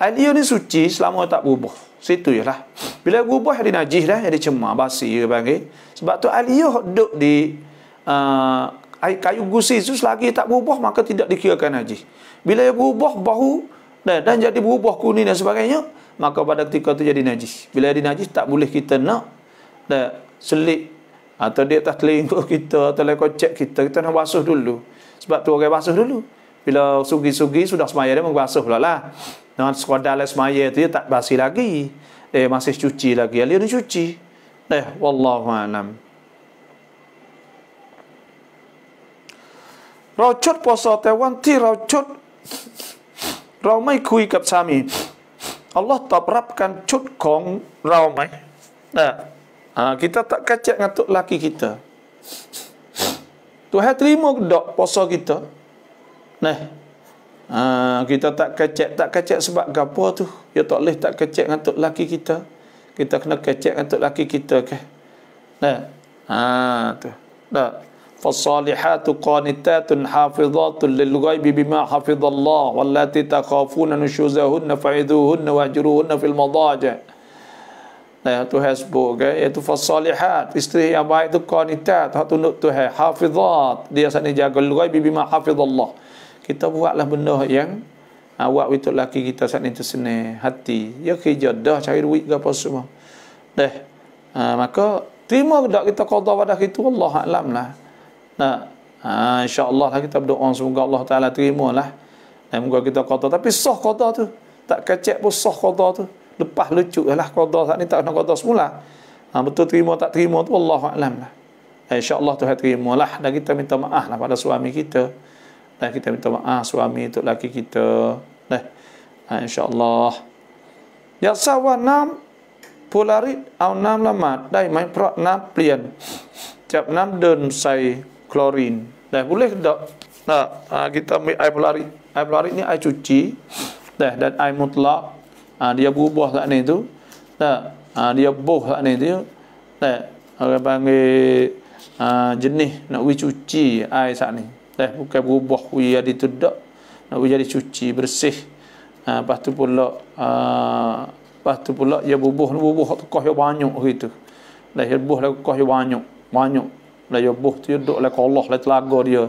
อันนี้นี่สุจีสลามอตะบูบสิตุยละบิลากูบอฮินาจิละดิชมาบาสีบางเอสบับตัวอันนี้ดุดีไอ้ kayu gusi itu selagi tak bubuh maka tidak dikirakan haji. Bila ia bubuh bahu dan, dan jadi bubuh kuning dan sebagainya, maka pada ketika itu jadi najis. Bila jadi najis, tak boleh kita nak tak selit atau dia atas telingkuh [LAUGHS] kita atau leher kocek kita, kita nak basuh dulu. Sebab tu orang basuh dulu. Bila sugi-sugi sudah semaya dia membasuh lah lah. Dengan sekadar leh semaya itu dia tak basi lagi. Eh masih cuci lagi. Dia dia cuci. Eh, Wallahu'alam. Rau cut poso tewan ti rau cut. Rau mai kui kap sami. อัลลอฮ์ตอบรับการชุดของเราไหมนะอ่าคิตะกัจจ์งตุลักิคิตะตุฮะทริมุกดอกปอสอคิตะนะอ่าคิตะตะกัจจ์ตะกัจจ์สบักกะปัวตุยะตอเลตะกัจจ์งตุลักิคิตะคิตะคเนกัจจ์งตุลักิคิตะเคนะอ่าตุดอก فالصالحات قانتات حافظات للغيب بما حفظ الله واللاتي تخافون نشوزهن فعذوهن واجروهن في المضاجع Nah, ya, Tuhan sebut okay? Eh? Iaitu fasalihat Isteri yang baik itu Kanitat Yang tunduk Tuhan eh? Hafizat Dia sana jaga Lugai bibi hafizullah Kita buatlah benda yang Awak ha, itu laki kita Saat itu seni Hati Ya kerja dah Cari duit ke apa semua Dah ha, Maka Terima tak kita kata pada kita Allah Alam Nah, ha, insyaallah lah kita berdoa semoga Allah taala terimalah dan moga kita qada tapi sah qada tu tak kecek pun sah qada tu lepas lecuklah qada saat ni tak nak qada semula ha, betul terima tak terima tu Allah alam lah Insya Allah tu Tuhan lah. dan kita minta maaf lah pada suami kita dan kita minta maaf suami itu laki kita Nah, ha, Allah. ya sawa nam pularit au nam lama dai mai Pro nam plian cap nam den sai klorin. Nah, boleh tak? Nah, kita ambil air pelarit. Air pelarit ni air cuci. Nah, dan air mutlak. Nah, dia berubah lah ni tu. Nah, ah, dia buh lah ni tu. Nah, orang panggil uh, jenis nak wi cuci air saat ni. Nah, bukan berubah wi jadi tu tak. Nak wi jadi cuci, bersih. Nah, lepas tu pula uh, lepas tu pula dia bubuh, bubuh kau yang banyak gitu. Nah, dia bubuh lah kau yang banyak. Banyak dah yobuh tu duduk lah Allah lah, lah telaga dia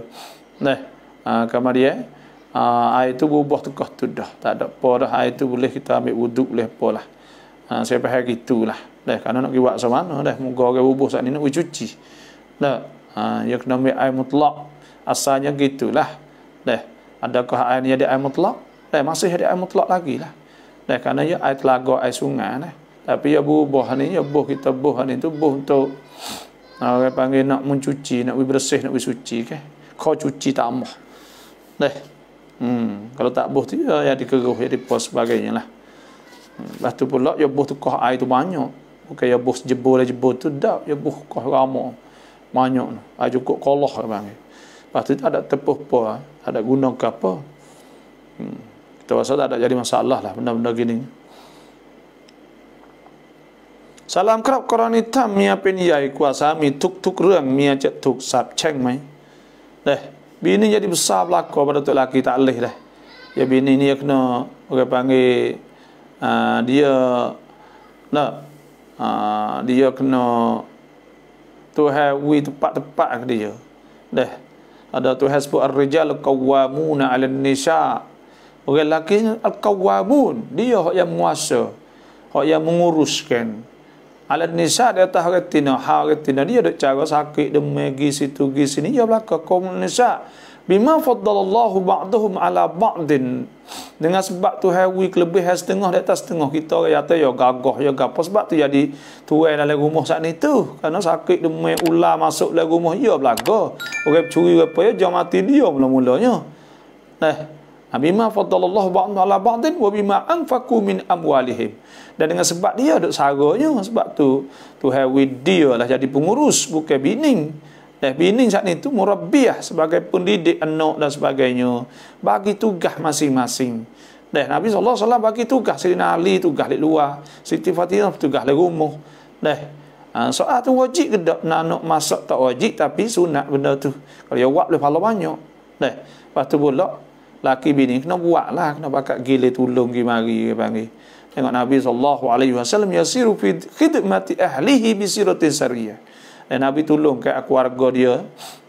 nah uh, dia uh, air tu berubah tukah tu dah tak ada apa dah air tu boleh kita ambil wuduk boleh apa lah uh, saya faham gitulah dah kerana nak buat sama mana dah muka orang bubuh saat ni nak cuci dah uh, ya kena ambil air mutlak asalnya gitulah dah adakah air ni ada air mutlak dah masih ada air mutlak lagi lah dah kerana ya air telaga air sungai dah tapi ya bubuh ni ya buh kita buh ni tu buh untuk Ah, orang panggil nak mencuci, nak pergi bersih, nak pergi suci ke. Kau cuci tak amah. Dah. Hmm, kalau tak buh tu ya jadi ya keruh, jadi ya pos sebagainya lah. Hmm, lepas tu pula ya buh tu kau air tu banyak. Bukan ya buh jebol lah jebol tu dak, ya buh kau ramah. Banyak. Ah cukup kolah orang panggil. Lepas tu ada tepuh apa, ada guna ke apa. Hmm. Kita rasa tak ada jadi masalah lah benda-benda gini. -benda สลามครับกรณีถ้าเมียเป็นใหญ่กว่าสามีทุกๆเรื่องเมียจะถูกสาปแช่งไหมเด้บีนี่จะดิบทราบลักกว่าประตูลากีตาเลยเลยยาบีนี่นี่ก็เนาะโอเคปังเออเดียเนาะเดียก็เนาะตัวแห่วีตุปะตุปะก็เดียเด้อแล้วตัวแห่สปูอัลริจัลกัวามูนะอัลนิชาโอเคลากีอัลกัวามูนเดียเขาอย่างมั่วโซเขาอย่างมุงรุสกัน Alat nisa dia tak hari tina, hari tina dia duk cara sakit, dia pergi situ, pergi sini, dia berlaku. kaum nisa, bima faddalallahu ba'duhum ala ba'din. Dengan sebab tu, hari lebih hari setengah, dia tak setengah. Kita orang kata, ya gagah, ya gapa. Sebab tu jadi tuan dalam rumah saat ni tu. Kerana sakit, dia ular masuk dalam rumah, dia ya berlaku. Orang curi apa, ya, jom dia mula-mulanya. Nah, eh, Ha, bima faddalallahu ba'dhum 'ala ba'din wa bima anfaqu min amwalihim dan dengan sebab dia duk saranya sebab tu Tuhan with dia lah jadi pengurus bukan bining dah eh, bining saat itu murabbiah sebagai pendidik anak dan sebagainya bagi tugas masing-masing dan eh, Nabi sallallahu alaihi wasallam bagi tugas Sayyidina Ali tugas di luar Siti Fatimah tugas di rumah dan eh, Ha, soal tu wajib ke tak nak, nak masak tak wajib tapi sunat benda tu kalau dia ya, buat boleh pahala banyak dah lepas tu pula laki bini kena buatlah kena bakat gile tulung gi mari gi panggil tengok nabi sallallahu alaihi wasallam yasiru fi khidmati ahlihi bi syariah. dan nabi tolong ke keluarga dia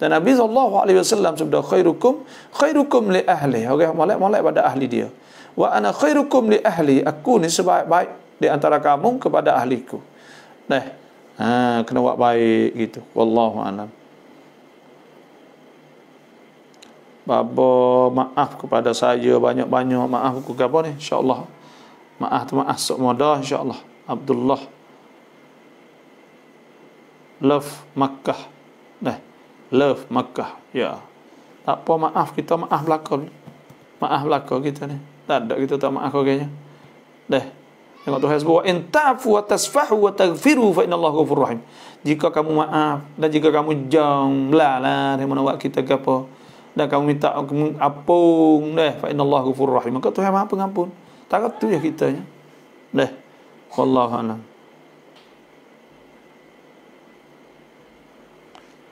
dan nabi sallallahu alaihi wasallam sabda khairukum khairukum li ahli Okay, molek molek pada ahli dia wa ana khairukum li ahli aku ni sebaik-baik di antara kamu kepada ahliku nah ha kena buat baik gitu wallahu alam Baba maaf kepada saya banyak-banyak maaf aku gapo ni insyaallah. Maaf tu maaf sok modah insyaallah. Abdullah Love Makkah. Nah. Love Makkah. Ya. Tak apa maaf kita maaf belaka. Maaf belaka kita ni. Tak ada kita tak maaf kau Dah. Tengok tu hasbu in ta'fu wa tasfahu wa taghfiru fa inna Allah ghafurur rahim. Jika kamu maaf dan jika kamu jomblah lah di mana buat kita ke dan kamu minta apung deh fa innallahu ghafur rahim maka Tuhan Maha pengampun tak kata ya kita kitanya deh wallahu ana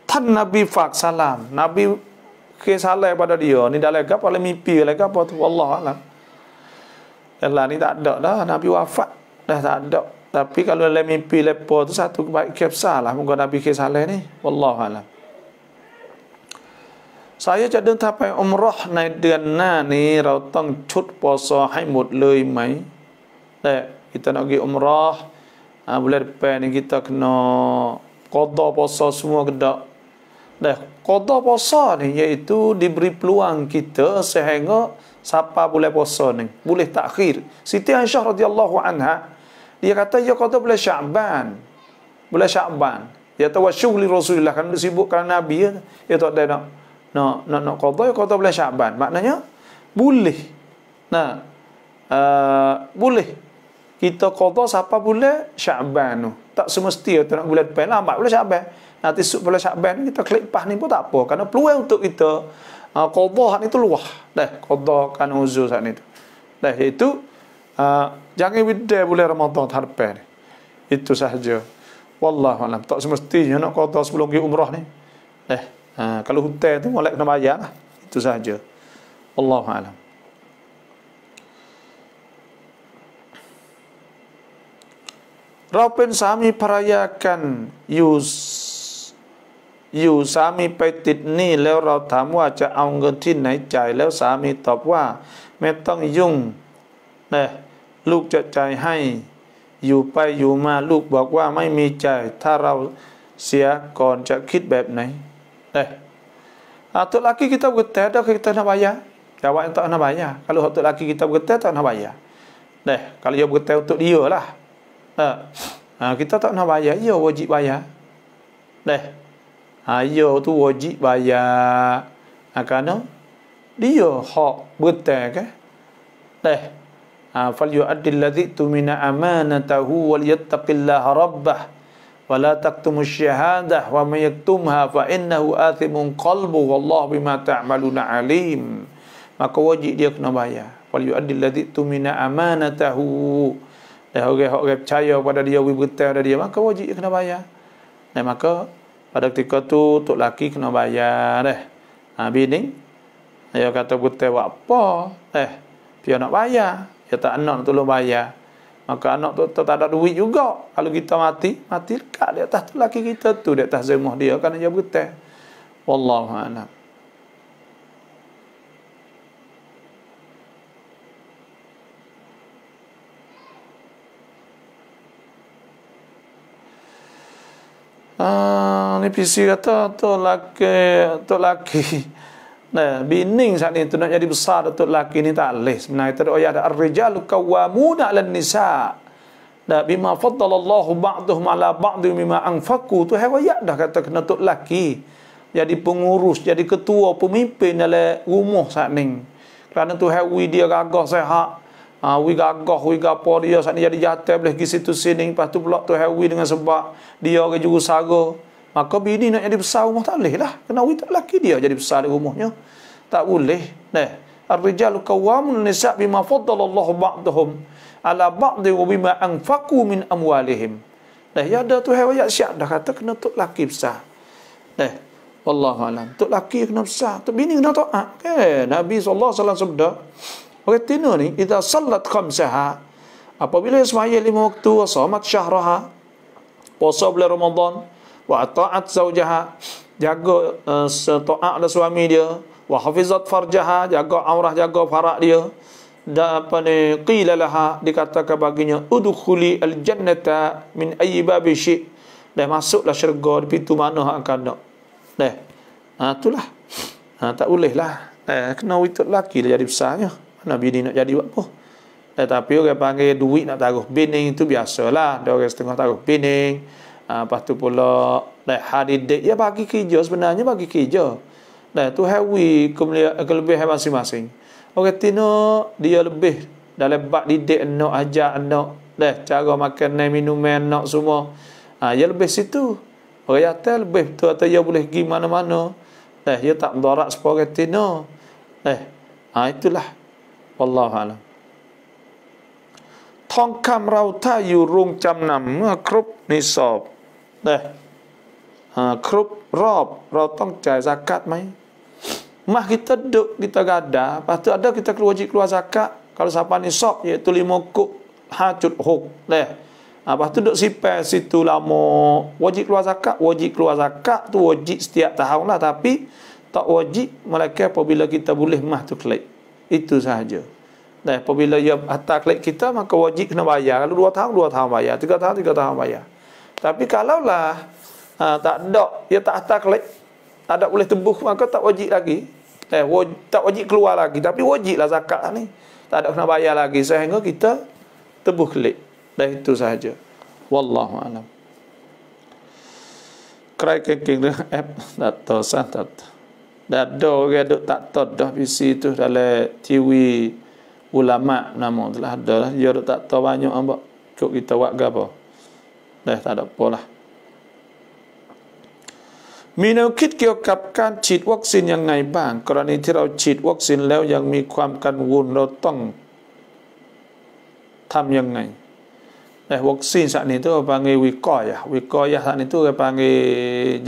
tan nabi fak salam nabi ke salam pada dia ni dalam gap oleh mimpi oleh gap tu wallahu ala Allah ni tak ada dah nabi wafat dah tak ada tapi kalau dalam mimpi lepo tu satu kebaikan besarlah muka nabi ke salam ni wallahu alam saya bulan จะเดินทางไปอุมรห์ในเดือนหน้านี้เราต้องชุดปอซอให้หมดเลยไหมแต่ eh, kita cut nak pergi umrah ha, boleh depan kita kena qada poso semua Kita dah qada poso. ni iaitu diberi peluang kita sehingga siapa boleh poso ni boleh takhir Siti Aisyah radhiyallahu anha dia kata dia qada boleh Syaban boleh Syaban dia tahu syukur Rasulullah kan sibuk kerana nabi dia ya, ya tak ada nak no? nak nak nak qada ya qada bulan Syaban. Maknanya boleh. Nah. Uh, boleh kita qada siapa bulan Syaban tu. Tak semestinya tu nak bulan depan lah, ambil bulan Syaban. Nanti sub bulan Syaban kita klik pas ni pun tak apa karena peluang untuk kita uh, qada hak ni tu luah. Dah qada kan uzur saat ni tu. Dah itu uh, jangan beda bulan Ramadan harapan Itu sahaja. Wallahu alam. Tak semestinya nak qada sebelum pergi umrah ni. Eh. Ha, kalau hutan tu molek kena bayar lah. Itu sahaja. Allah alam. เราเป็นสามี r ร y ย k กันอยู่อยู่สามีไปติดหนี้แล้วเราถามว่าจะเอาเงินที่ไหนจ่ายแล้วสามีตอบว่าไม่ต้องยุ่งนะลูกจะจ่ายให้อยู่ไปอยู่มาลูกบอกว่าไม่มีจ่ายถ้าเราเสียก่อนจะคิดแบบไหน Eh. Atau ah, ha, laki kita bergetar dah kita nak bayar. Jawab yang tak nak bayar. Kalau atau laki kita bergetar tak nak bayar. deh, kalau dia bergetar untuk dia lah. Ha. ha. kita tak nak bayar, dia wajib bayar. deh, Ha, ah, dia tu wajib bayar. Ha, dia hak bergetar ke? Eh. Ha, fal yu'addil ladzi tumina amanatahu wal yattaqillaha rabbah. ولا تكتم الشهادة ومن يكتمها فإنه آثم قلبه والله بما تعملون عليم maka wajib dia kena bayar wal yu'addi alladhi tumina amanatahu dan orang-orang percaya pada dia wajib bertahu dia maka wajib dia kena bayar maka pada ketika tu tok laki kena bayar eh ha, bini dia kata bertahu apa eh dia nak bayar dia tak nak tolong bayar Maka anak tu tak ada duit juga. Kalau kita mati, mati dekat di atas tu laki kita tu. Di atas zimah dia kan dia bergetah. Wallahu'alam. Ah, ni PC kata tu laki, tu laki. Nah, bining saat ni tu nak jadi besar Datuk lelaki ni tak boleh Sebenarnya tu ya ada ayat Ar-rijal kawamuna ala nisa Dah bima faddalallahu ba'duhum ala ba'du mima angfaku Tu hewa ya dah kata kena Datuk lelaki Jadi pengurus, jadi ketua, pemimpin Dalam rumah saat ni Kerana tu hewi dia gagah sehat Ha, wi gagah, wi gapo dia saat ni jadi jatuh boleh ke situ sini. Lepas tu pula tu hewi dengan sebab dia orang juru sara. Maka bini nak jadi besar rumah tak boleh lah. Kena wita laki dia jadi besar di rumahnya. Tak boleh. Nah. Ar-rijal kawamun nisa' bima Allah ba'dahum ala ba'di wa bima anfaqu min amwalihim. Nah, ya ada tu hewayat siap dah kata kena tok laki besar. Nah. Wallahu alam. Tok laki kena besar, tok bini kena taat. Okay. Nabi sallallahu alaihi wasallam sabda, "Orang tina ni idza sallat khamsaha" Apabila semaya lima waktu, sahamat syahraha, puasa bulan Ramadan, wa ta'at zaujaha jaga uh, eh, setoak dan lah suami dia wa hafizat farjaha jaga aurah jaga farak dia dan apa ni qila dikatakan baginya udkhuli al jannata min ayyi babi shi dah masuklah syurga di pintu mana hak kan nak dah ha itulah ha tak boleh lah eh kena witut laki dah jadi besarnya mana bini nak jadi apa eh tapi orang panggil duit nak taruh bini itu biasalah dia orang setengah taruh bini Ah, lepas tu pula dah hari dek ya bagi kerja sebenarnya bagi kerja dah tu hawi kelebihan masing-masing orang tino dia lebih dalam bab didik nak ajak nak dah cara makan dan minum nak semua ha, dia lebih situ orang yatel lebih tu atau dia boleh pergi mana-mana dah dia tak darat sepuluh orang tino dah ha, itulah Wallahu alam. ทองคำเราถ้าอยู่รุงจำนำเมื่อครบนิสอบนี่ยครบรอบเราต้องจ่ายสากัดไหมมาคิดเดุคิดกาดาพอถ้าเดุคิดคลุ้ยคลุ้ยสักกะคัลสัปานิสอกยี่ตุลิโมกุห้าจุดหกเลยอพอถ้าเดุสิเปสิตุลาโมวจิคลุ้ยสักกะวจิคลุ้ยสักกะทุวจิสติยะตะฮาวลาแต่ต่อวจิมาเลคเอพอบิลล์คิดบุลิห์มาทุคลีอิทุสั่งจื้อเลยพอบิลล์ยับอัตตาคลีคิดมาคือวจิคนบายาลูดวัดทางดวัดทางบายาทีกะทางทีกะทางบายา tapi kalaulah ha, tak ada, ya tak atas kelek, tak ada boleh tebus, maka tak wajib lagi. Eh, waj- tak wajib keluar lagi. Tapi wajiblah zakat ni. Tak ada kena bayar lagi. Sehingga kita tebus kelek. Dan itu sahaja. Wallahu a'lam. Kerai kengkeng dia, eh, [LAUGHS] tak tahu, sah, tak tahu. Dah ada orang yang duk tak tahu dah PC tu dalam TV ulama' nama telah lah. Dia duk tak tahu banyak apa. Kau kita buat ke apa? ได้ตาดับละ มีแนวคิดเกี่ยวกับการฉีดวัคซีนยังไงบ้าง กรณีที่เราฉีดวัคซีนแล้วยังมีความกังวลเราต้องทำยังไงแต่วัคซีนสันน้ทุกปางวิกอยะวิกอยสันี้ทุกปาง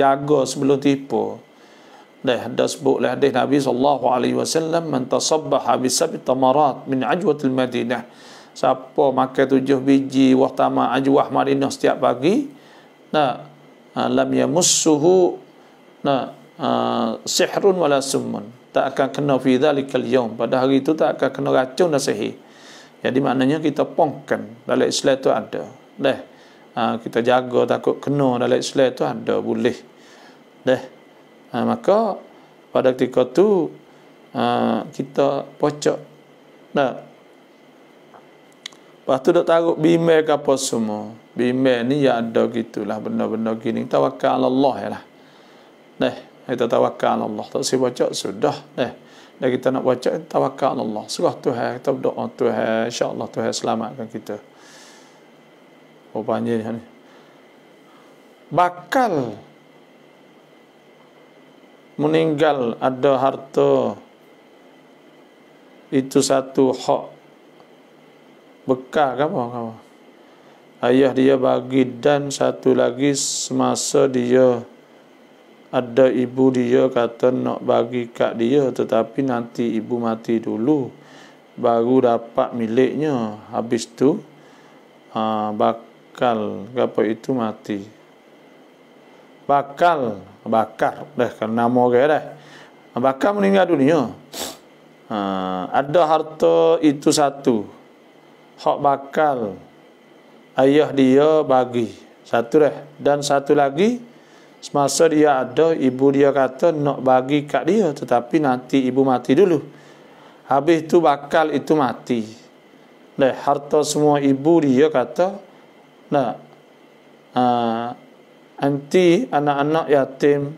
ยาโกสเมลุติปูได้ฮัดดัสบุและฮัดดีนบีสุลลัลฮุอะลัยวะสัลลัมมันตัศบะฮะบิสับิตมารัตมินอัจวะติลมาดีนะ siapa makan tujuh biji wahtama ajwah marinah setiap pagi nah ha, lam musuhu. nah ha, sihrun wala summun tak akan kena fi zalikal yaum pada hari itu tak akan kena racun dan sihir jadi maknanya kita pongkan dalam Islam itu ada deh ha, kita jaga takut kena dalam Islam tu ada boleh deh maka pada ketika tu kita pocok nah Lepas tu duk taruh bimbel ke apa semua. Bimbel ni ya ada gitulah benda-benda gini. Tawakal Allah ya lah. Nah, kita tawakal Allah. Tak sibuk baca sudah. Nah, dan kita nak baca tawakal Allah. Surah Tuhan, kita berdoa Tuhan, insya-Allah Tuhan selamatkan kita. Oh panjir ni. Bakal meninggal ada harta itu satu hak bekal ke apa ke apa ayah dia bagi dan satu lagi semasa dia ada ibu dia kata nak bagi kat dia tetapi nanti ibu mati dulu baru dapat miliknya habis tu ha, bakal apa itu mati bakal bakar dah kan nama orang dah bakal meninggal dunia ha, ada harta itu satu hak bakal ayah dia bagi satu leh dan satu lagi semasa dia ada ibu dia kata nak bagi kat dia tetapi nanti ibu mati dulu habis tu bakal itu mati leh harta semua ibu dia kata nak nanti ah, anak-anak yatim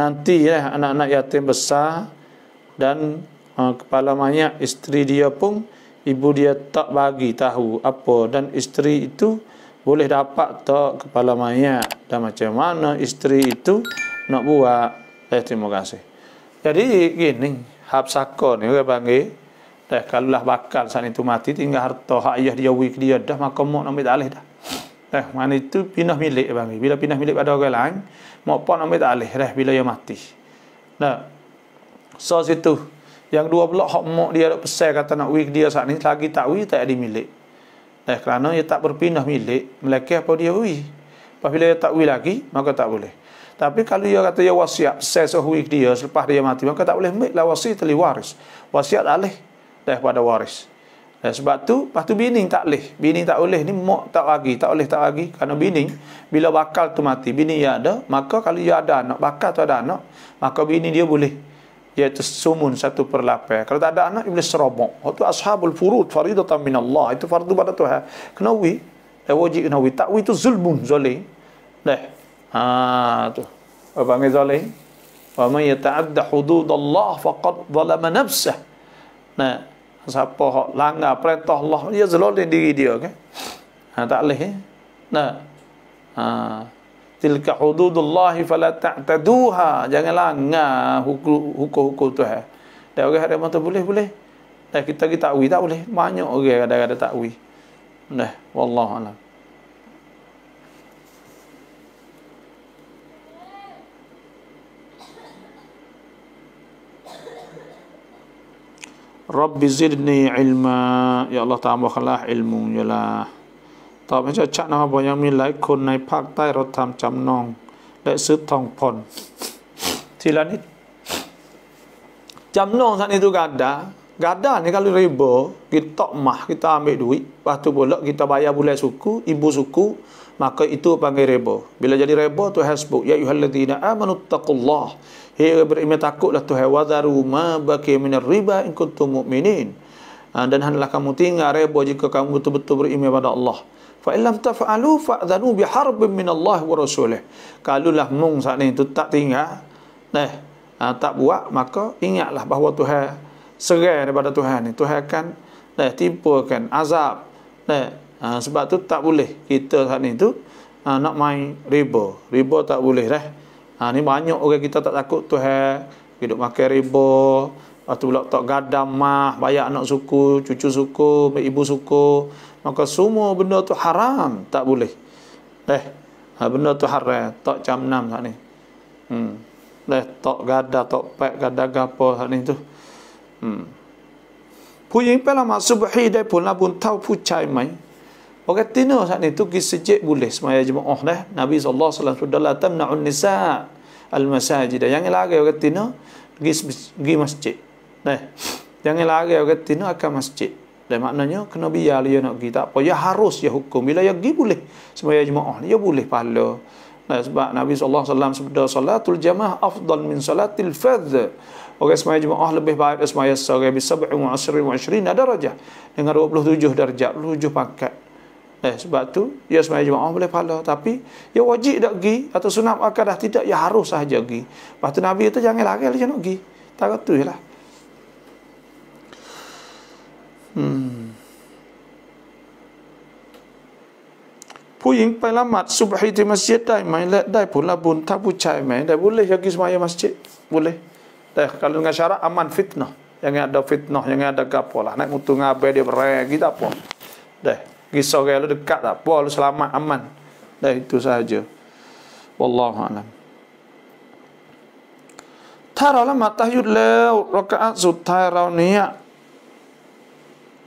nanti leh anak-anak yatim besar dan uh, kepala mayat isteri dia pun ibu dia tak bagi tahu apa dan isteri itu boleh dapat tak kepala mayat dan macam mana isteri itu nak buat eh, terima kasih jadi gini hab sakon ni panggil dah kalau lah bakal saat itu mati tinggal harta hak ayah dia wik dia dah maka mak nak ambil dah dah eh, mana itu pindah milik bang bila pindah milik pada orang lain mak pun nak ambil dah bila dia mati Nah so situ yang dua pula hak mak dia nak pesan kata nak wik dia saat ni lagi tak wik tak ada milik. Eh kerana dia tak berpindah milik, melaka apa dia wik. Bila dia tak wik lagi, maka tak boleh. Tapi kalau dia kata dia wasiat so wik dia selepas dia mati, maka tak boleh ambil lah wasi tali waris. Wasiat alih pada waris. Dan eh, sebab tu, lepas tu bini tak leh, Bini tak boleh ni mak tak lagi, tak boleh tak lagi. Kerana bini, bila bakal tu mati, bini dia ada, maka kalau dia ada anak, bakal tu ada anak, maka bini dia boleh iaitu sumun satu per lapar. Kalau tak ada anak, ibu serobok. Itu ashabul furud, faridatan Allah Itu fardu pada Tuhan. Kenawi, eh, wajib kenawi. Takwi itu zulmun, zolim. Dah. Ha, tu. Apa panggil zolim? Wa man yata'adda hudud Allah faqad zalama nafsah. Nah, siapa hak langgar perintah Allah, dia zalim diri dia. Okay? Ha, tak boleh. Eh? Nah. Ha tilka hududullah fala ta'taduha jangan langgar hukum-hukum Tuhan eh. dan orang ada mata boleh boleh dan kita kita takwi tak boleh banyak orang ada ada takwi nah wallahu alam Rabbi zidni ilma ya Allah tambahkanlah ilmu ya lah ต่อไปจะชะนะครับยังมีหลายคนในภาคใต้เราทำจำนองและซื้อทองผ่อนทีละนิดจำนองสันนิษฐานดะกาดานี่ก็รีบกิตมาคิตามดุยปัตุบุลกิตบายาบุลสุกุอิบุสุกุ maka itu panggil rebo. Bila jadi rebo tu hasbuk ya ayyuhalladzina amanu taqullah. Hei berima takutlah tu hewadaru ma baki minar riba in kuntum mu'minin. Ah, dan hendaklah kamu tinggal rebo jika kamu betul-betul berima pada Allah. Fa illam taf'alu fa'dhanu biharbin min Allah wa rasulih. Kalulah mung saat ni tu tak tinggal, neh, ha, tak buat, maka ingatlah bahawa Tuhan serai daripada Tuhan ni. Tuhan akan neh timpakan azab. Neh, ha, sebab tu tak boleh kita saat ni tu ha, nak main riba. Riba tak boleh Neh Ha, ni banyak orang kita tak takut Tuhan hidup makan riba atau pula tak gadam mah bayar anak suku cucu suku ibu suku maka semua benda tu haram tak boleh eh ha, benda tu haram tak jam enam sat ni hmm leh tak gada tak pek gada gapo sat ni tu hmm puyeng pala mak subhi dai pun la pun tau pu cai mai Orang tino tina saat ni tu ki sejik boleh semaya jemaah dah. Eh. Nabi sallallahu alaihi wasallam sudah la tamna'un nisa al-masajid. Yang eh, lagi orang tino pergi pergi masjid. Dah. Eh, Yang lagi orang tino akan masjid. Dan maknanya kena biar dia nak pergi. Tak apa. Ya harus ya hukum. Bila ya pergi boleh. Semua ya jemaah. Ya boleh pahala. Nah, sebab Nabi SAW sebeda salatul jamaah afdal min salatil fadz. Orang semaya jemaah lebih baik semaya sore bisa berumur asri wa asri ada darjah. Dengan 27 darjah, 7 pangkat. Eh, sebab tu, ya semaya jemaah boleh pahala. Tapi, ya wajib tak pergi atau sunat akadah tidak, ya harus saja pergi. Lepas Nabi itu jangan lagi dia nak pergi. Tak tu je lah. ผู้หญิงไปละหมาดสุบฮีที่มัสยิดได้ไหมและได้ผลบุญถ้าผู้ชายไหมได้บุญเลยอยากกิสมายมัสยิดบุญเลยแต่การงานชาระอามันฟิตเนาะยังไงดับฟิตเนาะยังไงดับกับพอละนักมุตุงาเบดีบรายกิดาพอเด้กิสโอเกลุดกัดพอลุสลามะอามันได้ทุสาจิวัลลอฮฺอัลลัมถ้าเราละหมาดตะยุดแล้วเราก็สุดท้ายเราเนี้ย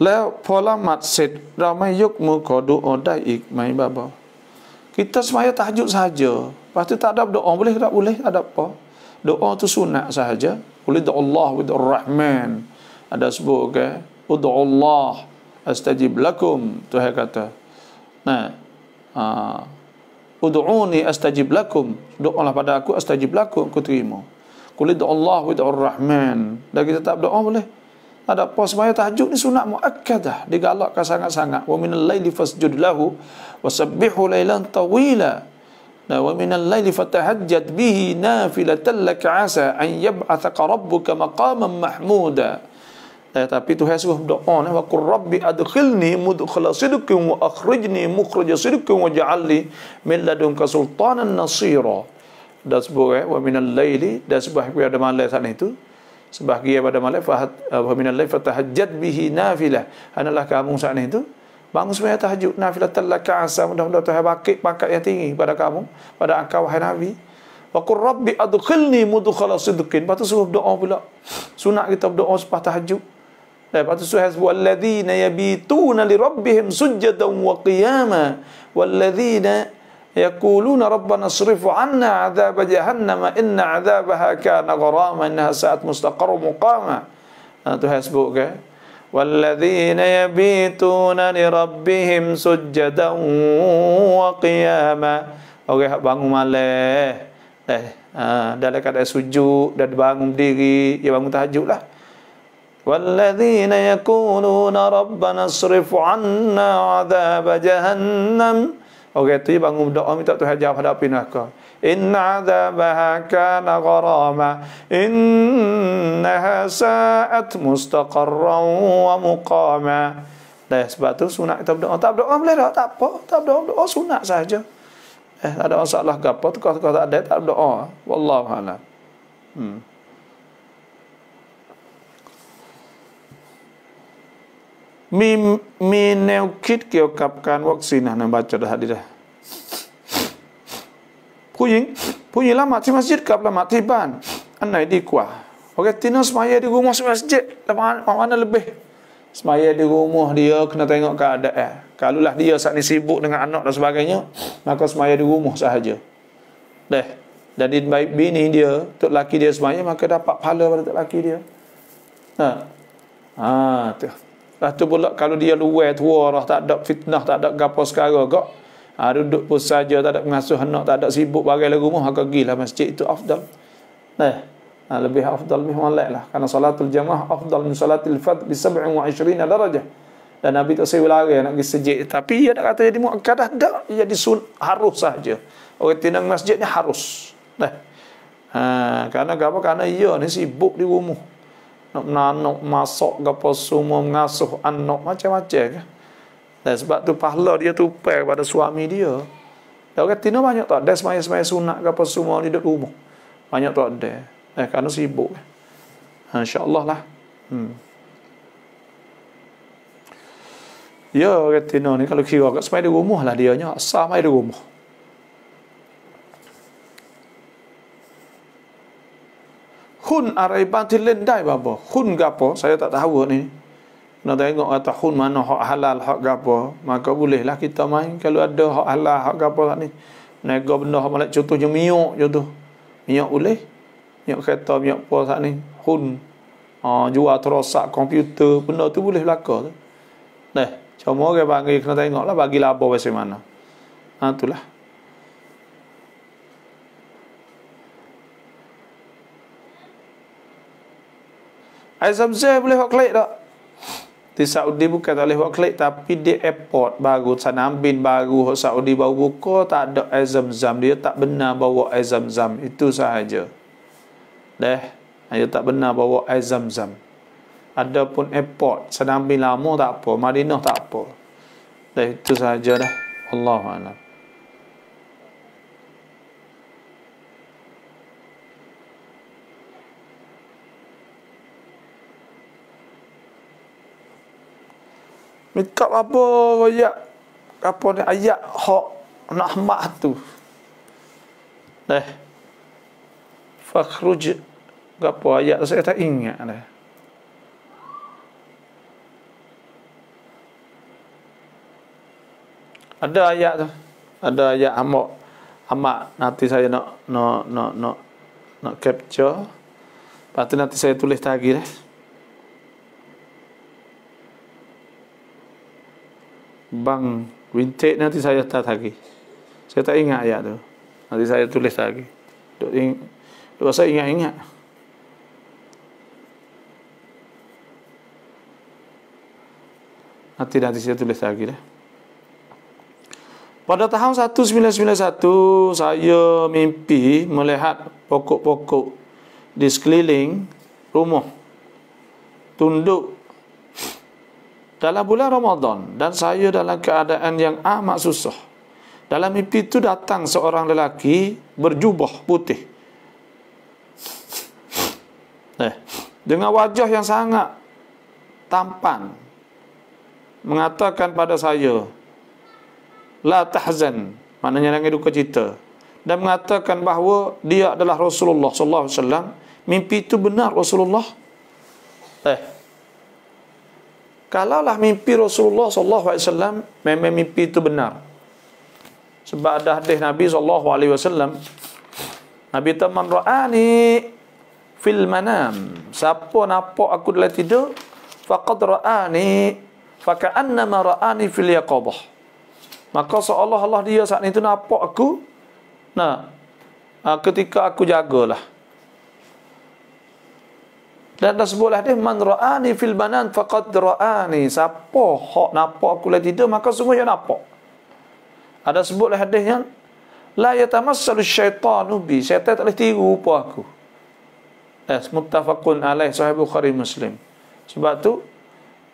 แล้วพอละหมาดเสร็จเราไม่ยกมือขอดูอ่อได้อีกไหมบ้าบอ kita semaya tahajud saja pasti tak ada doa boleh tak boleh ada apa doa tu sunat saja boleh Allah doa Rahman ada sebut ke Allah astajib lakum tu hai kata nah ha ud'uni astajib lakum doa lah pada aku astajib lakum aku kulid Allah wa Rahman dan kita tak doa boleh ada apa sembahyang tahajud ni sunat muakkadah digalakkan sangat-sangat wa minal laili fasjud lahu wasabbihu lailan tawila na wa minal laili fatahajjad bihi nafilatan lak asa an yab'athaka rabbuka maqaman mahmuda eh, tapi Tuhan suruh doa. ni wa qur rabbi adkhilni mudkhala sidqin wa akhrijni mukhraja sidqin wa ja'alni min ladunka sultanan nasira dan sebuah eh, wa minal laili dan sebuah ada malai sana itu sebahagia pada malam fahat uh, eh, min al-lail fatahajjat bihi nafilah analah kamu saat itu bangun sembahyang tahajud nafilah talaka asa mudah-mudahan Tuhan bakit pangkat yang tinggi pada kamu pada engkau wahai nabi wa qur rabbi adkhilni mudkhala sidqin patu suruh doa pula sunat kita berdoa sembah tahajud dan patu suruh hasbualladzina yabituna li rabbihim sujjadan wa qiyama walladzina yaquluna rabbana srif 'anna 'adhab jahannam inna 'adhabaha kana gharama innaha sa'at mustaqarr muqama ha, tu hasbuk ke eh? walladhina yabituna li rabbihim sujadan wa qiyama orang okay, bangun malam eh ha, dalam keadaan sujud dan bangun diri ya bangun tahajud lah walladhina yaquluna rabbana srif 'anna 'adhab jahannam Orang tu bangun doa, minta Tuhan jawab hadapi neraka. Inna adzabaha kana gharama innaha sa'at mustaqarran wa muqama. Dah sebab tu sunat kita berdoa. Tak berdoa boleh tak? Tak apa. Tak berdoa. Berdoa sunat saja. Eh, ada masalah ke apa. Tukar-tukar tak ada. Tak berdoa. Wallahualam. Hmm. มีมีแนวคิดเกี่ยวกับการวัคซีนนะบาจัดฮะดีดะผู้หญิงผู้หญิงละหมาดที่มัสยิดกับละหมาดที่บ้านอันไหนดีกว่าโอเคทีนี้สมัยดีกูมัสมัสยิดละหมาดมันอะไรเบสมัยดีกูมัวดีก็น่าตั้งก็ได้ kalau ah, lah, lah dia saat ini sibuk dengan anak dan sebagainya maka semaya di rumah sahaja deh jadi baik bini dia untuk laki dia semaya maka dapat pahala pada laki dia ha ha tu Lepas tu pula kalau dia luar tua lah, tak ada fitnah, tak ada gapa sekarang kok. Ha, duduk pun saja, tak ada mengasuh anak, tak ada sibuk bagai lagu rumah, akan ha, pergi lah masjid itu afdal. Nah, eh, ha, lebih afdal lebih malak lah. Kerana salatul jamaah afdal min salatul fad di sab'in wa ishrina darajah. Dan Nabi tak sewa lagi nak pergi sejik. Tapi dia nak kata jadi mu'akadah, tak. jadi sun, harus saja. Orang tindang masjid ni harus. Nah. Eh, ha, kerana apa? Karena ia ni sibuk di rumah nak nanuk masuk ke apa semua mengasuh anak macam-macam ke. Dan sebab tu pahala dia tu pada suami dia. Dia kata tina banyak tak ada semaya-semaya sunat ke apa semua ni duduk rumah. Banyak tak ada. Eh kerana sibuk. Ha, Insya-Allah lah. Hmm. Ya, kata ni kalau kira kat semai di rumah lah dia nya, asal mai di rumah. hun arai bati lendai babo hun gapo saya tak tahu ni nak tengok kata hun mana hak halal hak gapo maka bolehlah kita main kalau ada hak halal hak gapo tak ni nego benda hak malak contohnya miok contoh miok boleh miok kereta miok apa tak ni hun ha, jual terosak komputer benda tu boleh belaka tu dah cuma orang panggil kena tengoklah bagi labo macam mana ha itulah Air Zam boleh buat klik tak? Di Saudi bukan tak boleh buat klik Tapi di airport baru Sana ambil baru Saudi baru buka Tak ada air zam Dia tak benar bawa air zam Itu sahaja Dah Dia tak benar bawa air zam Ada pun airport Sana ambil lama tak apa Madinah tak apa Dah itu sahaja dah Allah Allah Mikap apa royak apa ni ayat hak Nahmah tu. Neh. Fakhruj apa ayat saya tak ingat dah. Ada ayat tu. Ada ayat amak amak nanti saya nak nak nak nak nak capture. Patut nanti saya tulis tadi dah. Eh. Bang Wintik nanti saya tak lagi. Saya tak ingat ayat tu. Nanti saya tulis lagi. Duk ing Duk saya ingat-ingat. Nanti nanti saya tulis lagi lah. Pada tahun 1991 saya mimpi melihat pokok-pokok di sekeliling rumah tunduk dalam bulan Ramadan dan saya dalam keadaan yang amat susah. Dalam mimpi itu datang seorang lelaki berjubah putih. [LAUGHS] Eh, dengan wajah yang sangat tampan mengatakan pada saya la tahzan maknanya jangan duka cita dan mengatakan bahawa dia adalah Rasulullah sallallahu alaihi wasallam mimpi itu benar Rasulullah eh kalaulah mimpi Rasulullah SAW, memang mimpi itu benar. Sebab ada hadis Nabi SAW, Nabi Taman Ra'ani fil manam. Siapa nampak aku dalam tidur? Faqad Ra'ani faka'annama Ra'ani fil yaqabah. Maka seolah-olah dia saat itu nampak aku, nah, ah, ketika aku jagalah. Dan dah sebut hadis man ra'ani fil banan faqad ra'ani. Siapa hak nampak aku lah tidur maka semua yang nampak. Ada sebutlah hadis yang la yatamassalu syaitanu bi. Syaitan tak boleh tiru rupa aku. Eh, muttafaqun alaih sahih Bukhari Muslim. Sebab tu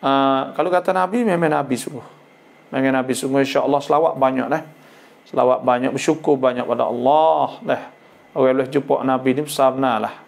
uh, kalau kata Nabi memang Nabi sungguh. Memang Nabi sungguh insya-Allah selawat banyak lah. Selawat banyak, bersyukur banyak pada Allah lah. Orang boleh jumpa Nabi ni besar benar lah.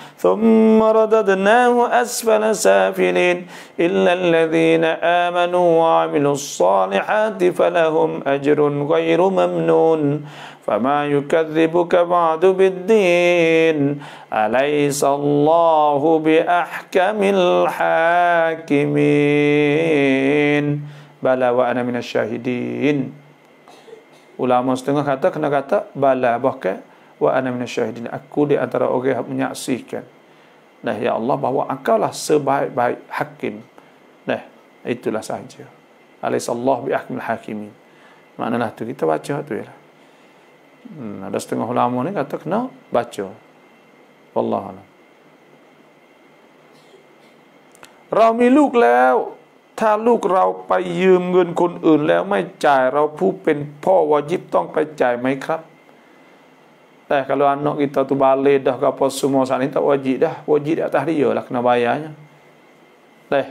ثم رددناه أسفل سافلين إلا الذين آمنوا وعملوا الصالحات فلهم أجر غير ممنون فما يكذبك بعد بالدين أليس الله بأحكم الحاكمين بلى وأنا من الشاهدين Ulama setengah kata kena kata bala bahkan wa ana minasyahidin aku di antara orang yang menyaksikan nah ya Allah bahwa engkau lah sebaik-baik hakim nah itulah sahaja alaihi bi ahkamil hakimin maknalah tu kita baca tu ya hmm, ada setengah ulama ni kata kena baca Allah. wallahu alam เรามีลูกแล้วถ้าลูกเราไปยืมเงินคนอื่นแล้วไม่จ่ายเราผู้เป็นพ่อวายิบต้องไปจ่ายไหมครับ tak kalau anak kita tu balik dah ke apa semua sana ni, tak wajib dah. Wajib di atas dia lah, kena bayarnya. Ha, eh,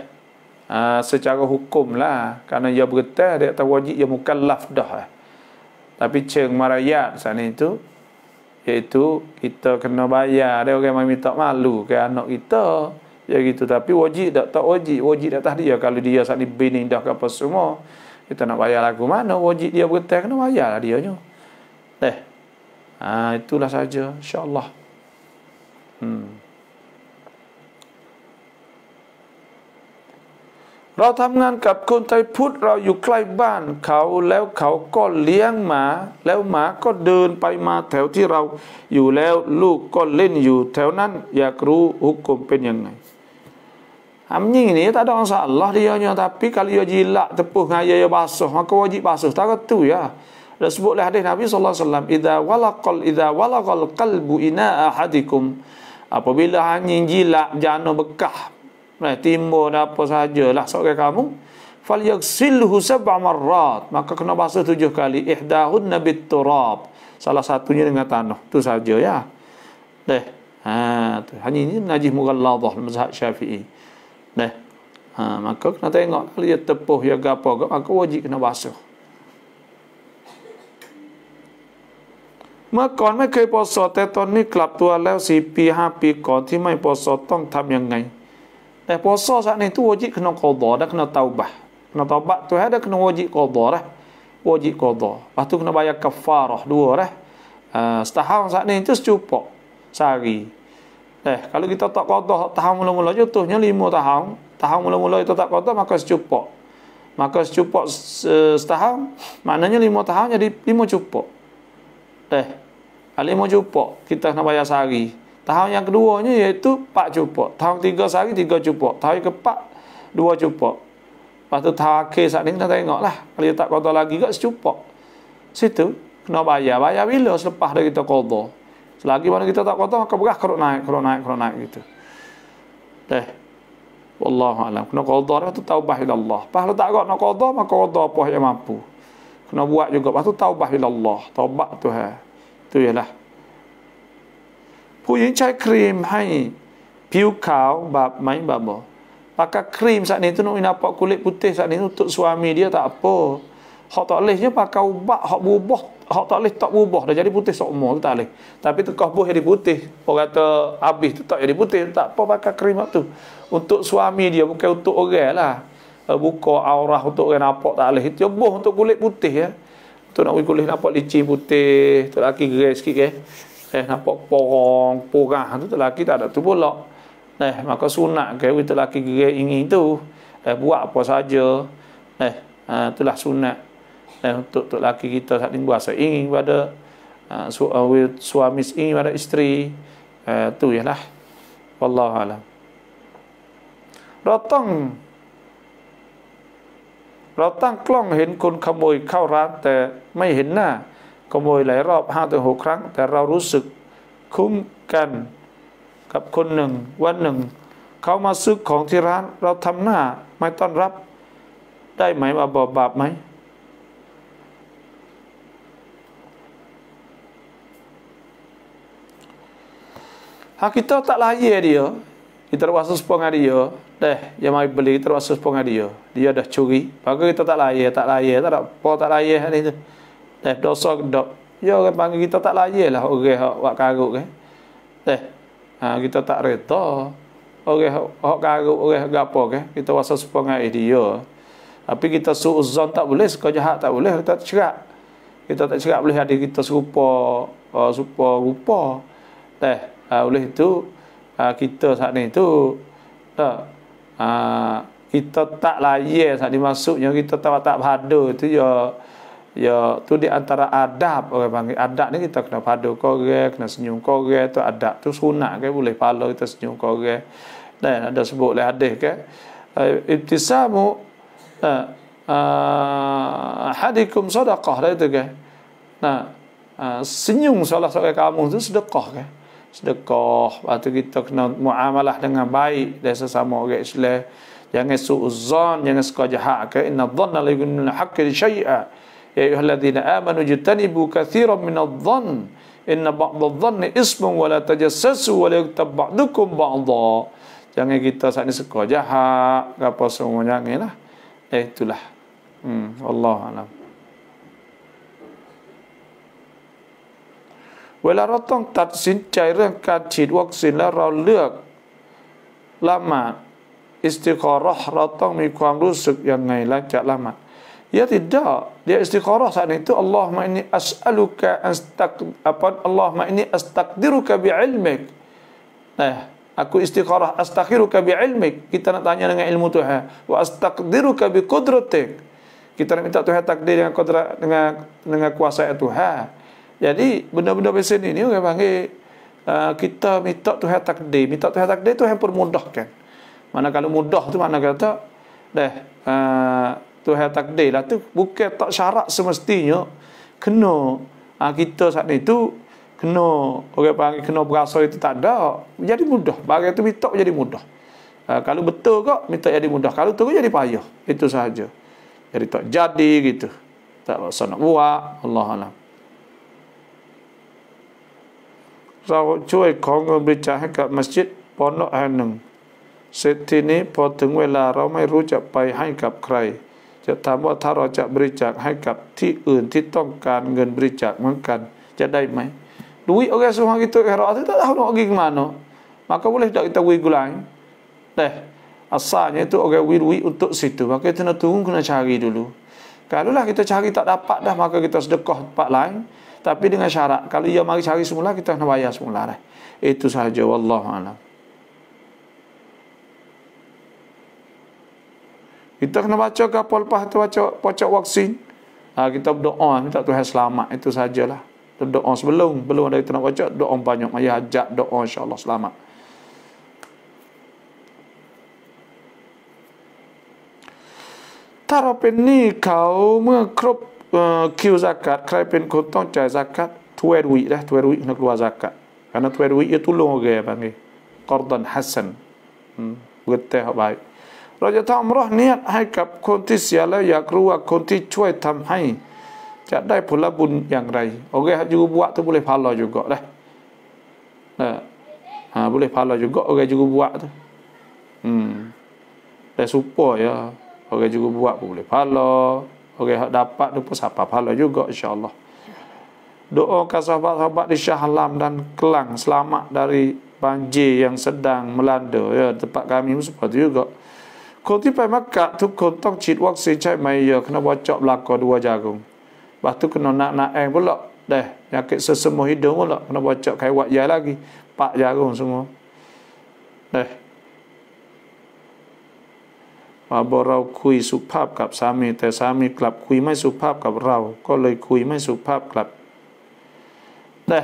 uh, secara hukum lah. Kerana dia bergetar, dia tak wajib, dia mukallaf dah. Eh. Tapi ceng marayat sana itu, tu, iaitu kita kena bayar. Dia orang yang minta malu ke anak kita. Ya gitu. Tapi wajib tak? Tak wajib. Wajib di atas dia. Kalau dia saat ni bini dah ke apa semua, kita nak bayar lagu mana? Wajib dia bergetar, kena bayar lah dia ni. Eh, Ha, itulah saja insyaallah. Hmm. เราทำงานกับคนไทยพุทธเราอยู่ใกล้บ้านเขาแล้วเขาก็เลี้ยงหมาแล้วหมาก็เดินไปมาแถวที่เราอยู่แล้วลูกก็เล่นอยู่แถวนั้นอยากรู้ฮุกกลมเป็นยังไงอันนี้นี่ถ้าดองสัลลอฮ์ที่ย้อนย้อนแต่พี่กาลียจีละจะพูดไงยายบาสุฮักก็วิบาสุถ้าก็ตู้ย่า dan sebutlah hadis Nabi sallallahu alaihi wasallam, "Idza walaqal idza walaqal qalbu ina ahadikum" Apabila anjing jilat jana bekah, nah, eh, timur dan apa lah seorang kamu, fal yaghsilhu sab'a marrat, maka kena basuh tujuh kali, ihdahun nabit turab. Salah satunya dengan tanah. Tu sahaja ya. Deh. Ha, tu. Hanya ini najis mughalladhah mazhab Syafi'i. Deh. Ha, maka kena tengok dia tepuh ya gapo, maka wajib kena basuh. เมื่อก่อนไม่เคยปสอดแต่ตอนนี้กลับตัวแล้วสี่ปีห้าปีก่อนที่ไม่ปสอดต้องทํำยังไงแต่ปสอดในตัวจิตขนมกอดอดขนมเตาบะขนมเตาบะตัวให้ได้ขนมวจิกอดอระวจิกอดอปัตุขนมบายกับฟาร์ดูระสตาห์สักนี้จะจุปอกสารีแต่ kalau kita tak kodoh tahun mula-mula jatuhnya lima tahun tahun mula-mula itu tak kodoh maka secupok maka secupok setahun maknanya lima tahun jadi lima cupok eh Alih mau cupok, kita kena bayar sehari. Tahun yang keduanya iaitu pak cupok. Tahun tiga sehari, tiga cupok. Tahun yang keempat, dua cupok. Lepas tu tahun akhir saat ini, kita tengok lah. Kalau dia tak kotor lagi, kot secupok. Situ, kena bayar. Bayar bila selepas dari kita kotor. Selagi mana kita tak kotor, maka berah kerut naik, kerut naik, kerut naik gitu. Eh, alam Kena kotor, lepas tu taubah ila Allah. Lepas tu tak kot nak kotor, maka kotor apa yang mampu. Kena buat juga. Lepas tu taubah ila Allah. Taubah tu, eh. ตัวละผู้หญิงใช้ครีมให้ผิวขาวบาบไหมบาบอ pakai krim saat itu nak apa kulit putih saat untuk suami dia tak apa hak tak pakai ubat hak bubuh hak tak tak bubuh dah jadi putih sok tak leh tapi tekah buh jadi putih orang kata tu tak jadi putih tak apa pakai krim tu untuk suami dia bukan untuk orang lah buka aurah untuk orang apa tak leh dia untuk kulit putih ya Tu nak pergi kulis nampak licin putih, tu lelaki gerai sikit ke. Eh. eh, nampak porong, purah tu, tu lelaki tak ada tu pula. Eh, maka sunat ke, tu lelaki gerai ingin tu. Eh, buat apa saja. Eh, eh itulah sunat. Eh, untuk tu lelaki kita saat ini berasa ingin pada eh, suami, suami ingin pada isteri. Eh, tu ialah. Wallahu a'lam. Rotong. เราตั้งกล้องเห็นคนขโมยเข้าร้านแต่ไม่เห็นหน้า ขโมยหลายรอบห้าถึงหกครั้งแต่เรารู้สึกคุ้มกันกับคนหนึ่งวันหนึ่ง เขามาซื้อของที่ร้านเราทำหน้าไม่ต้อนรับได้ไหมบาบอบบาปไหม หากิโตตะลายเยเดียว kita terpaksa sepuang dia ya. deh yang mari beli kita terpaksa sepuang dia ya. dia dah curi pagi kita tak layak tak layak tak ada apa tak layak ni tu deh dosa gedok ya orang panggil kita tak layak lah orang yang buat karuk eh. deh ha, kita tak reta orang yang karuk orang yang apa ke kita terpaksa sepuang dia ya. tapi kita suzon tak boleh sekolah jahat tak boleh kita tak cerak kita tak cerak boleh ada kita serupa uh, serupa rupa deh uh, oleh itu uh, kita saat ni tu tak uh, kita tak layak saat dimasuknya kita tak tak padu tu ya ya tu di antara adab orang panggil adab ni kita kena padu korang kena senyum korang tu adab tu sunat ke boleh pala kita senyum korang dan ada sebut oleh hadis ke eh, ibtisamu uh, hadikum sedekah lah itu ke nah senyum salah seorang kamu tu sedekah ke sedekah atau kita kena muamalah dengan baik dan sesama orang Islam jangan suuzon jangan suka jahat ke inna dhanna la yughni ya min haqqi shay'a ya ayyuhalladzina amanu jitanibu katsiran min adh-dhann inna ba'd adh-dhanni ismun wa la tajassasu wa la yaghtab ba'dukum ba'dha jangan kita saat ni suka jahat apa semua jangan lah eh, itulah hmm wallahu alam เวลาเราต้องตัดสินใจเรื่องการฉีดวัคซีนแล้วเราเลือกละหมาดอิสติคอร์เราต้องมีความรู้สึกยังไงหลังจากละหมาดยะติดะดีอิสติคอร์สานิทุอัลลอฮ์มาอินนีอัสอัลุกะอัสตักอัปอัลลอฮ์มาอินนีอัสตักดิรุกะบิอิลเมกนะ Aku istiqarah astakhiruka bi ilmik. Kita nak tanya dengan ilmu Tuhan. Wa astakdiruka bi kudratik. Kita nak minta Tuhan takdir dengan kudrat dengan dengan kuasa Tuhan. Jadi benda-benda macam ni ni orang panggil uh, kita minta Tuhan takdir, minta Tuhan takdir tu yang permudahkan. Mana kalau mudah tu mana kata dah uh, Tuhan takdir lah tu bukan tak syarat semestinya kena uh, kita saat ni tu kena orang panggil kena berasa itu tak ada jadi mudah bagi tu minta jadi mudah uh, kalau betul kok minta jadi mudah kalau tu jadi payah itu sahaja jadi tak jadi gitu tak usah nak buat Allah Allah เราช่วยของเงินบริจาคให้กับมัสยิดปอนละแห่งหนึ่งเสร็จทีนี้พอถึงเวลาเราไม่รู้จะไปให้กับใครจะถามว่าถ้าเราจะบริจาคให้กับที่อื่นที่ต้องการเงินบริจาคเหมือนกันจะได้ไหมดูวิโอเคสุภาพกิตุเอรอทิตาฮานุอกิกมาโนมาก็บุเลดักอิตาวิกุลังเด asalnya itu agak okay, wirwi untuk situ maka kita nak tunggu kena cari dulu kalau lah kita cari tak dapat dah maka kita sedekah tempat lain tapi dengan syarat kalau ia mari cari semula kita kena bayar semula dah. Itu sahaja wallahu alam. Kita kena baca kapal lepas tu baca pocok vaksin. Ha, kita berdoa minta Tuhan selamat itu sajalah. Kita berdoa sebelum belum ada kita nak baca doa banyak ayah ajak doa insya-Allah selamat. Tarapin ni kau mengkrup kiu zakat, kerai pen kotong cai zakat, tuer wik dah, tuer wik nak keluar zakat. Karena tuer wik ia tolong orang yang panggil. Qardan Hassan. Hmm. Berteh baik. Raja tak umrah niat hai kap konti siala yang keluar konti cuai tam hai. Tak ada pula bun yang rai. Orang juga buat tu boleh pahala juga dah. Nah. Ha, boleh pahala juga orang juga buat tu. Hmm. Dah supaya ya. Orang juga buat pun boleh pahala. Orang yang dapat tu pun sapa pahala juga insyaAllah. Doakan sahabat-sahabat di Shah Alam dan Kelang selamat dari banjir yang sedang melanda. Ya, tempat kami pun seperti juga. Kau tiba makak tu kau tak cit waksi cai maya. kena bocok belakang dua jagung. Lepas tu kena nak nak eng pula. Dah, nyakit sesemua hidung pula. Kena bocok kaiwat jai lagi. Pak jagung semua. Dah. ว่าบ่เราคุยสุภาพกับสามีแต่สามีกลับคุยไม่สุภาพกับเราก็เลยคุยไม่สุภาพกลับเด้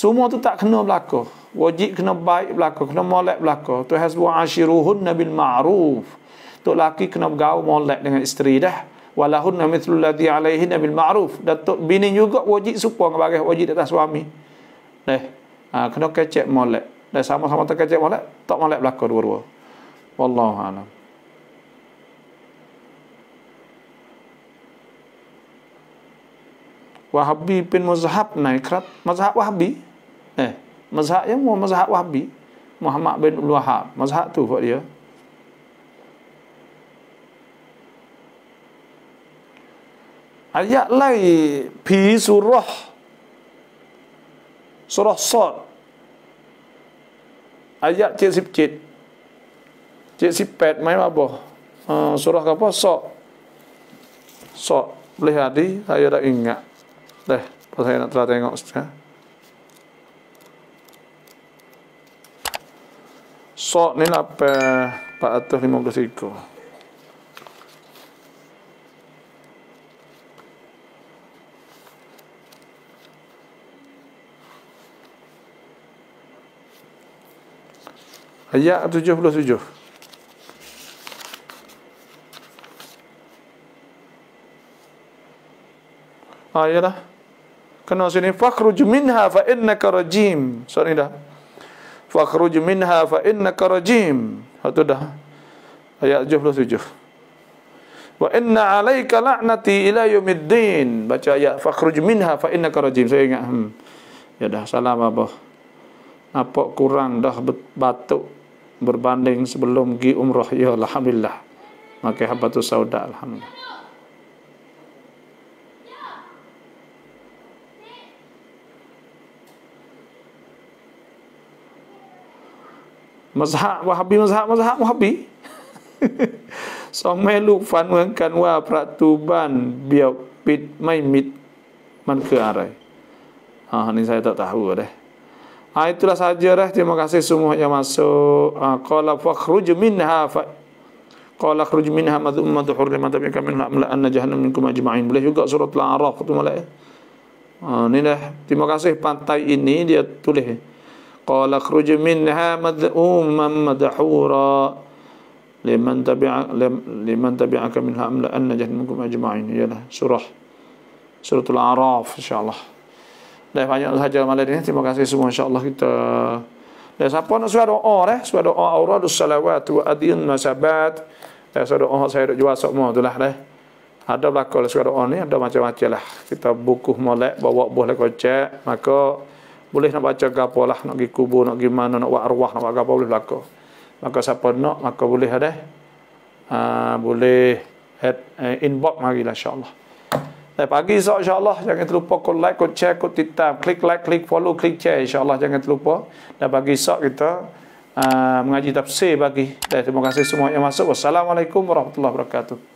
สมมติตะขนมลักก็วจิขนมใบลักก็ขนมมอลเล็บลักก็ตัวฮัสบูอาชิรุฮุนนบิลมารูฟตัวลักกี้ขนมกาวมอลเล็บดังอิสตรีเด้วลาฮุนนมิทลุลลาดีอะลัยฮินนบิลมารูฟดัตุบินิยุกวจิสุปองกับเกวจิดัตสวามีเด้ขนมแกเจ็มอลเล็บได้สามสามตะแกเจ็มอลเล็บตอกมอลเล็บลักก็รัวรัว Wallahu a'lam. วะฮับบีเป็นมัสฮับไหนครับมัสฮับวะฮับบีเอ๊ะมัสฮับยังมัวมัสฮับวะฮับบีมุฮัมมัดเป็นอุลวะฮับมัสฮับตูวพอดีอายะไล่ผีสุรห์สุรห์ซอดอายะเจ็ดสิบเจ็ดเจ็ดสิบแปดไหมมาบอกสุรห์กับพ่อซอดซอดเลยฮะด a อายะได้ยัง n g a Dah, pasal saya nak telah tengok sekejap. Sok ni lapa 453. Ayat 77. Ah, iyalah kena sini fakhruj minha fa innaka rajim so ni dah fakhruj minha fa innaka rajim satu ha, dah ayat 77 wa inna alayka la'nati ila yaumiddin baca ayat fakhruj minha fa innaka rajim saya ingat hmm. ya dah salam apa apa kurang dah batuk berbanding sebelum gi umrah ya alhamdulillah maka habatus sauda alhamdulillah mazhab wahabi mazhab mazhab wahabi [LAUGHS] song melu fan wang kan wa pratuban biar pit mai mit man ke arai ha ni saya tak tahu deh. ha itulah saja deh. terima kasih semua yang masuk ha qala fa khruj minha fa qala khruj minha madhumma dhuhur liman tabi'aka min la anna jahannam minkum ajma'in boleh juga surah al-a'raf tu malaikat ha ni dah terima kasih pantai ini dia tulis قال اخرج منها مذءوما مدحورا لمن تبع لمن تبعك منها ام لان جهنمكم اجمعين يلا سوره سوره الاعراف ان شاء الله لا banyak saja malam ini terima kasih semua insyaallah kita dan siapa nak suara doa eh suara doa aurad salawat wa adin masabat dan suara doa saya nak jual semua itulah eh ada belakang lah suara doa ni ada macam-macam lah kita buku molek bawa boleh lah kocek maka boleh nak baca ke apalah nak pergi kubur nak pergi mana nak buat arwah nak buat apa boleh berlaku maka siapa nak maka boleh ada uh, boleh add, uh, inbox mari lah insyaAllah dan pagi esok insyaAllah jangan terlupa kau like, kau share, kau titam klik like, klik follow, klik share insyaAllah jangan terlupa dan pagi esok kita uh, mengaji tafsir bagi dan terima kasih semua yang masuk Wassalamualaikum Warahmatullahi Wabarakatuh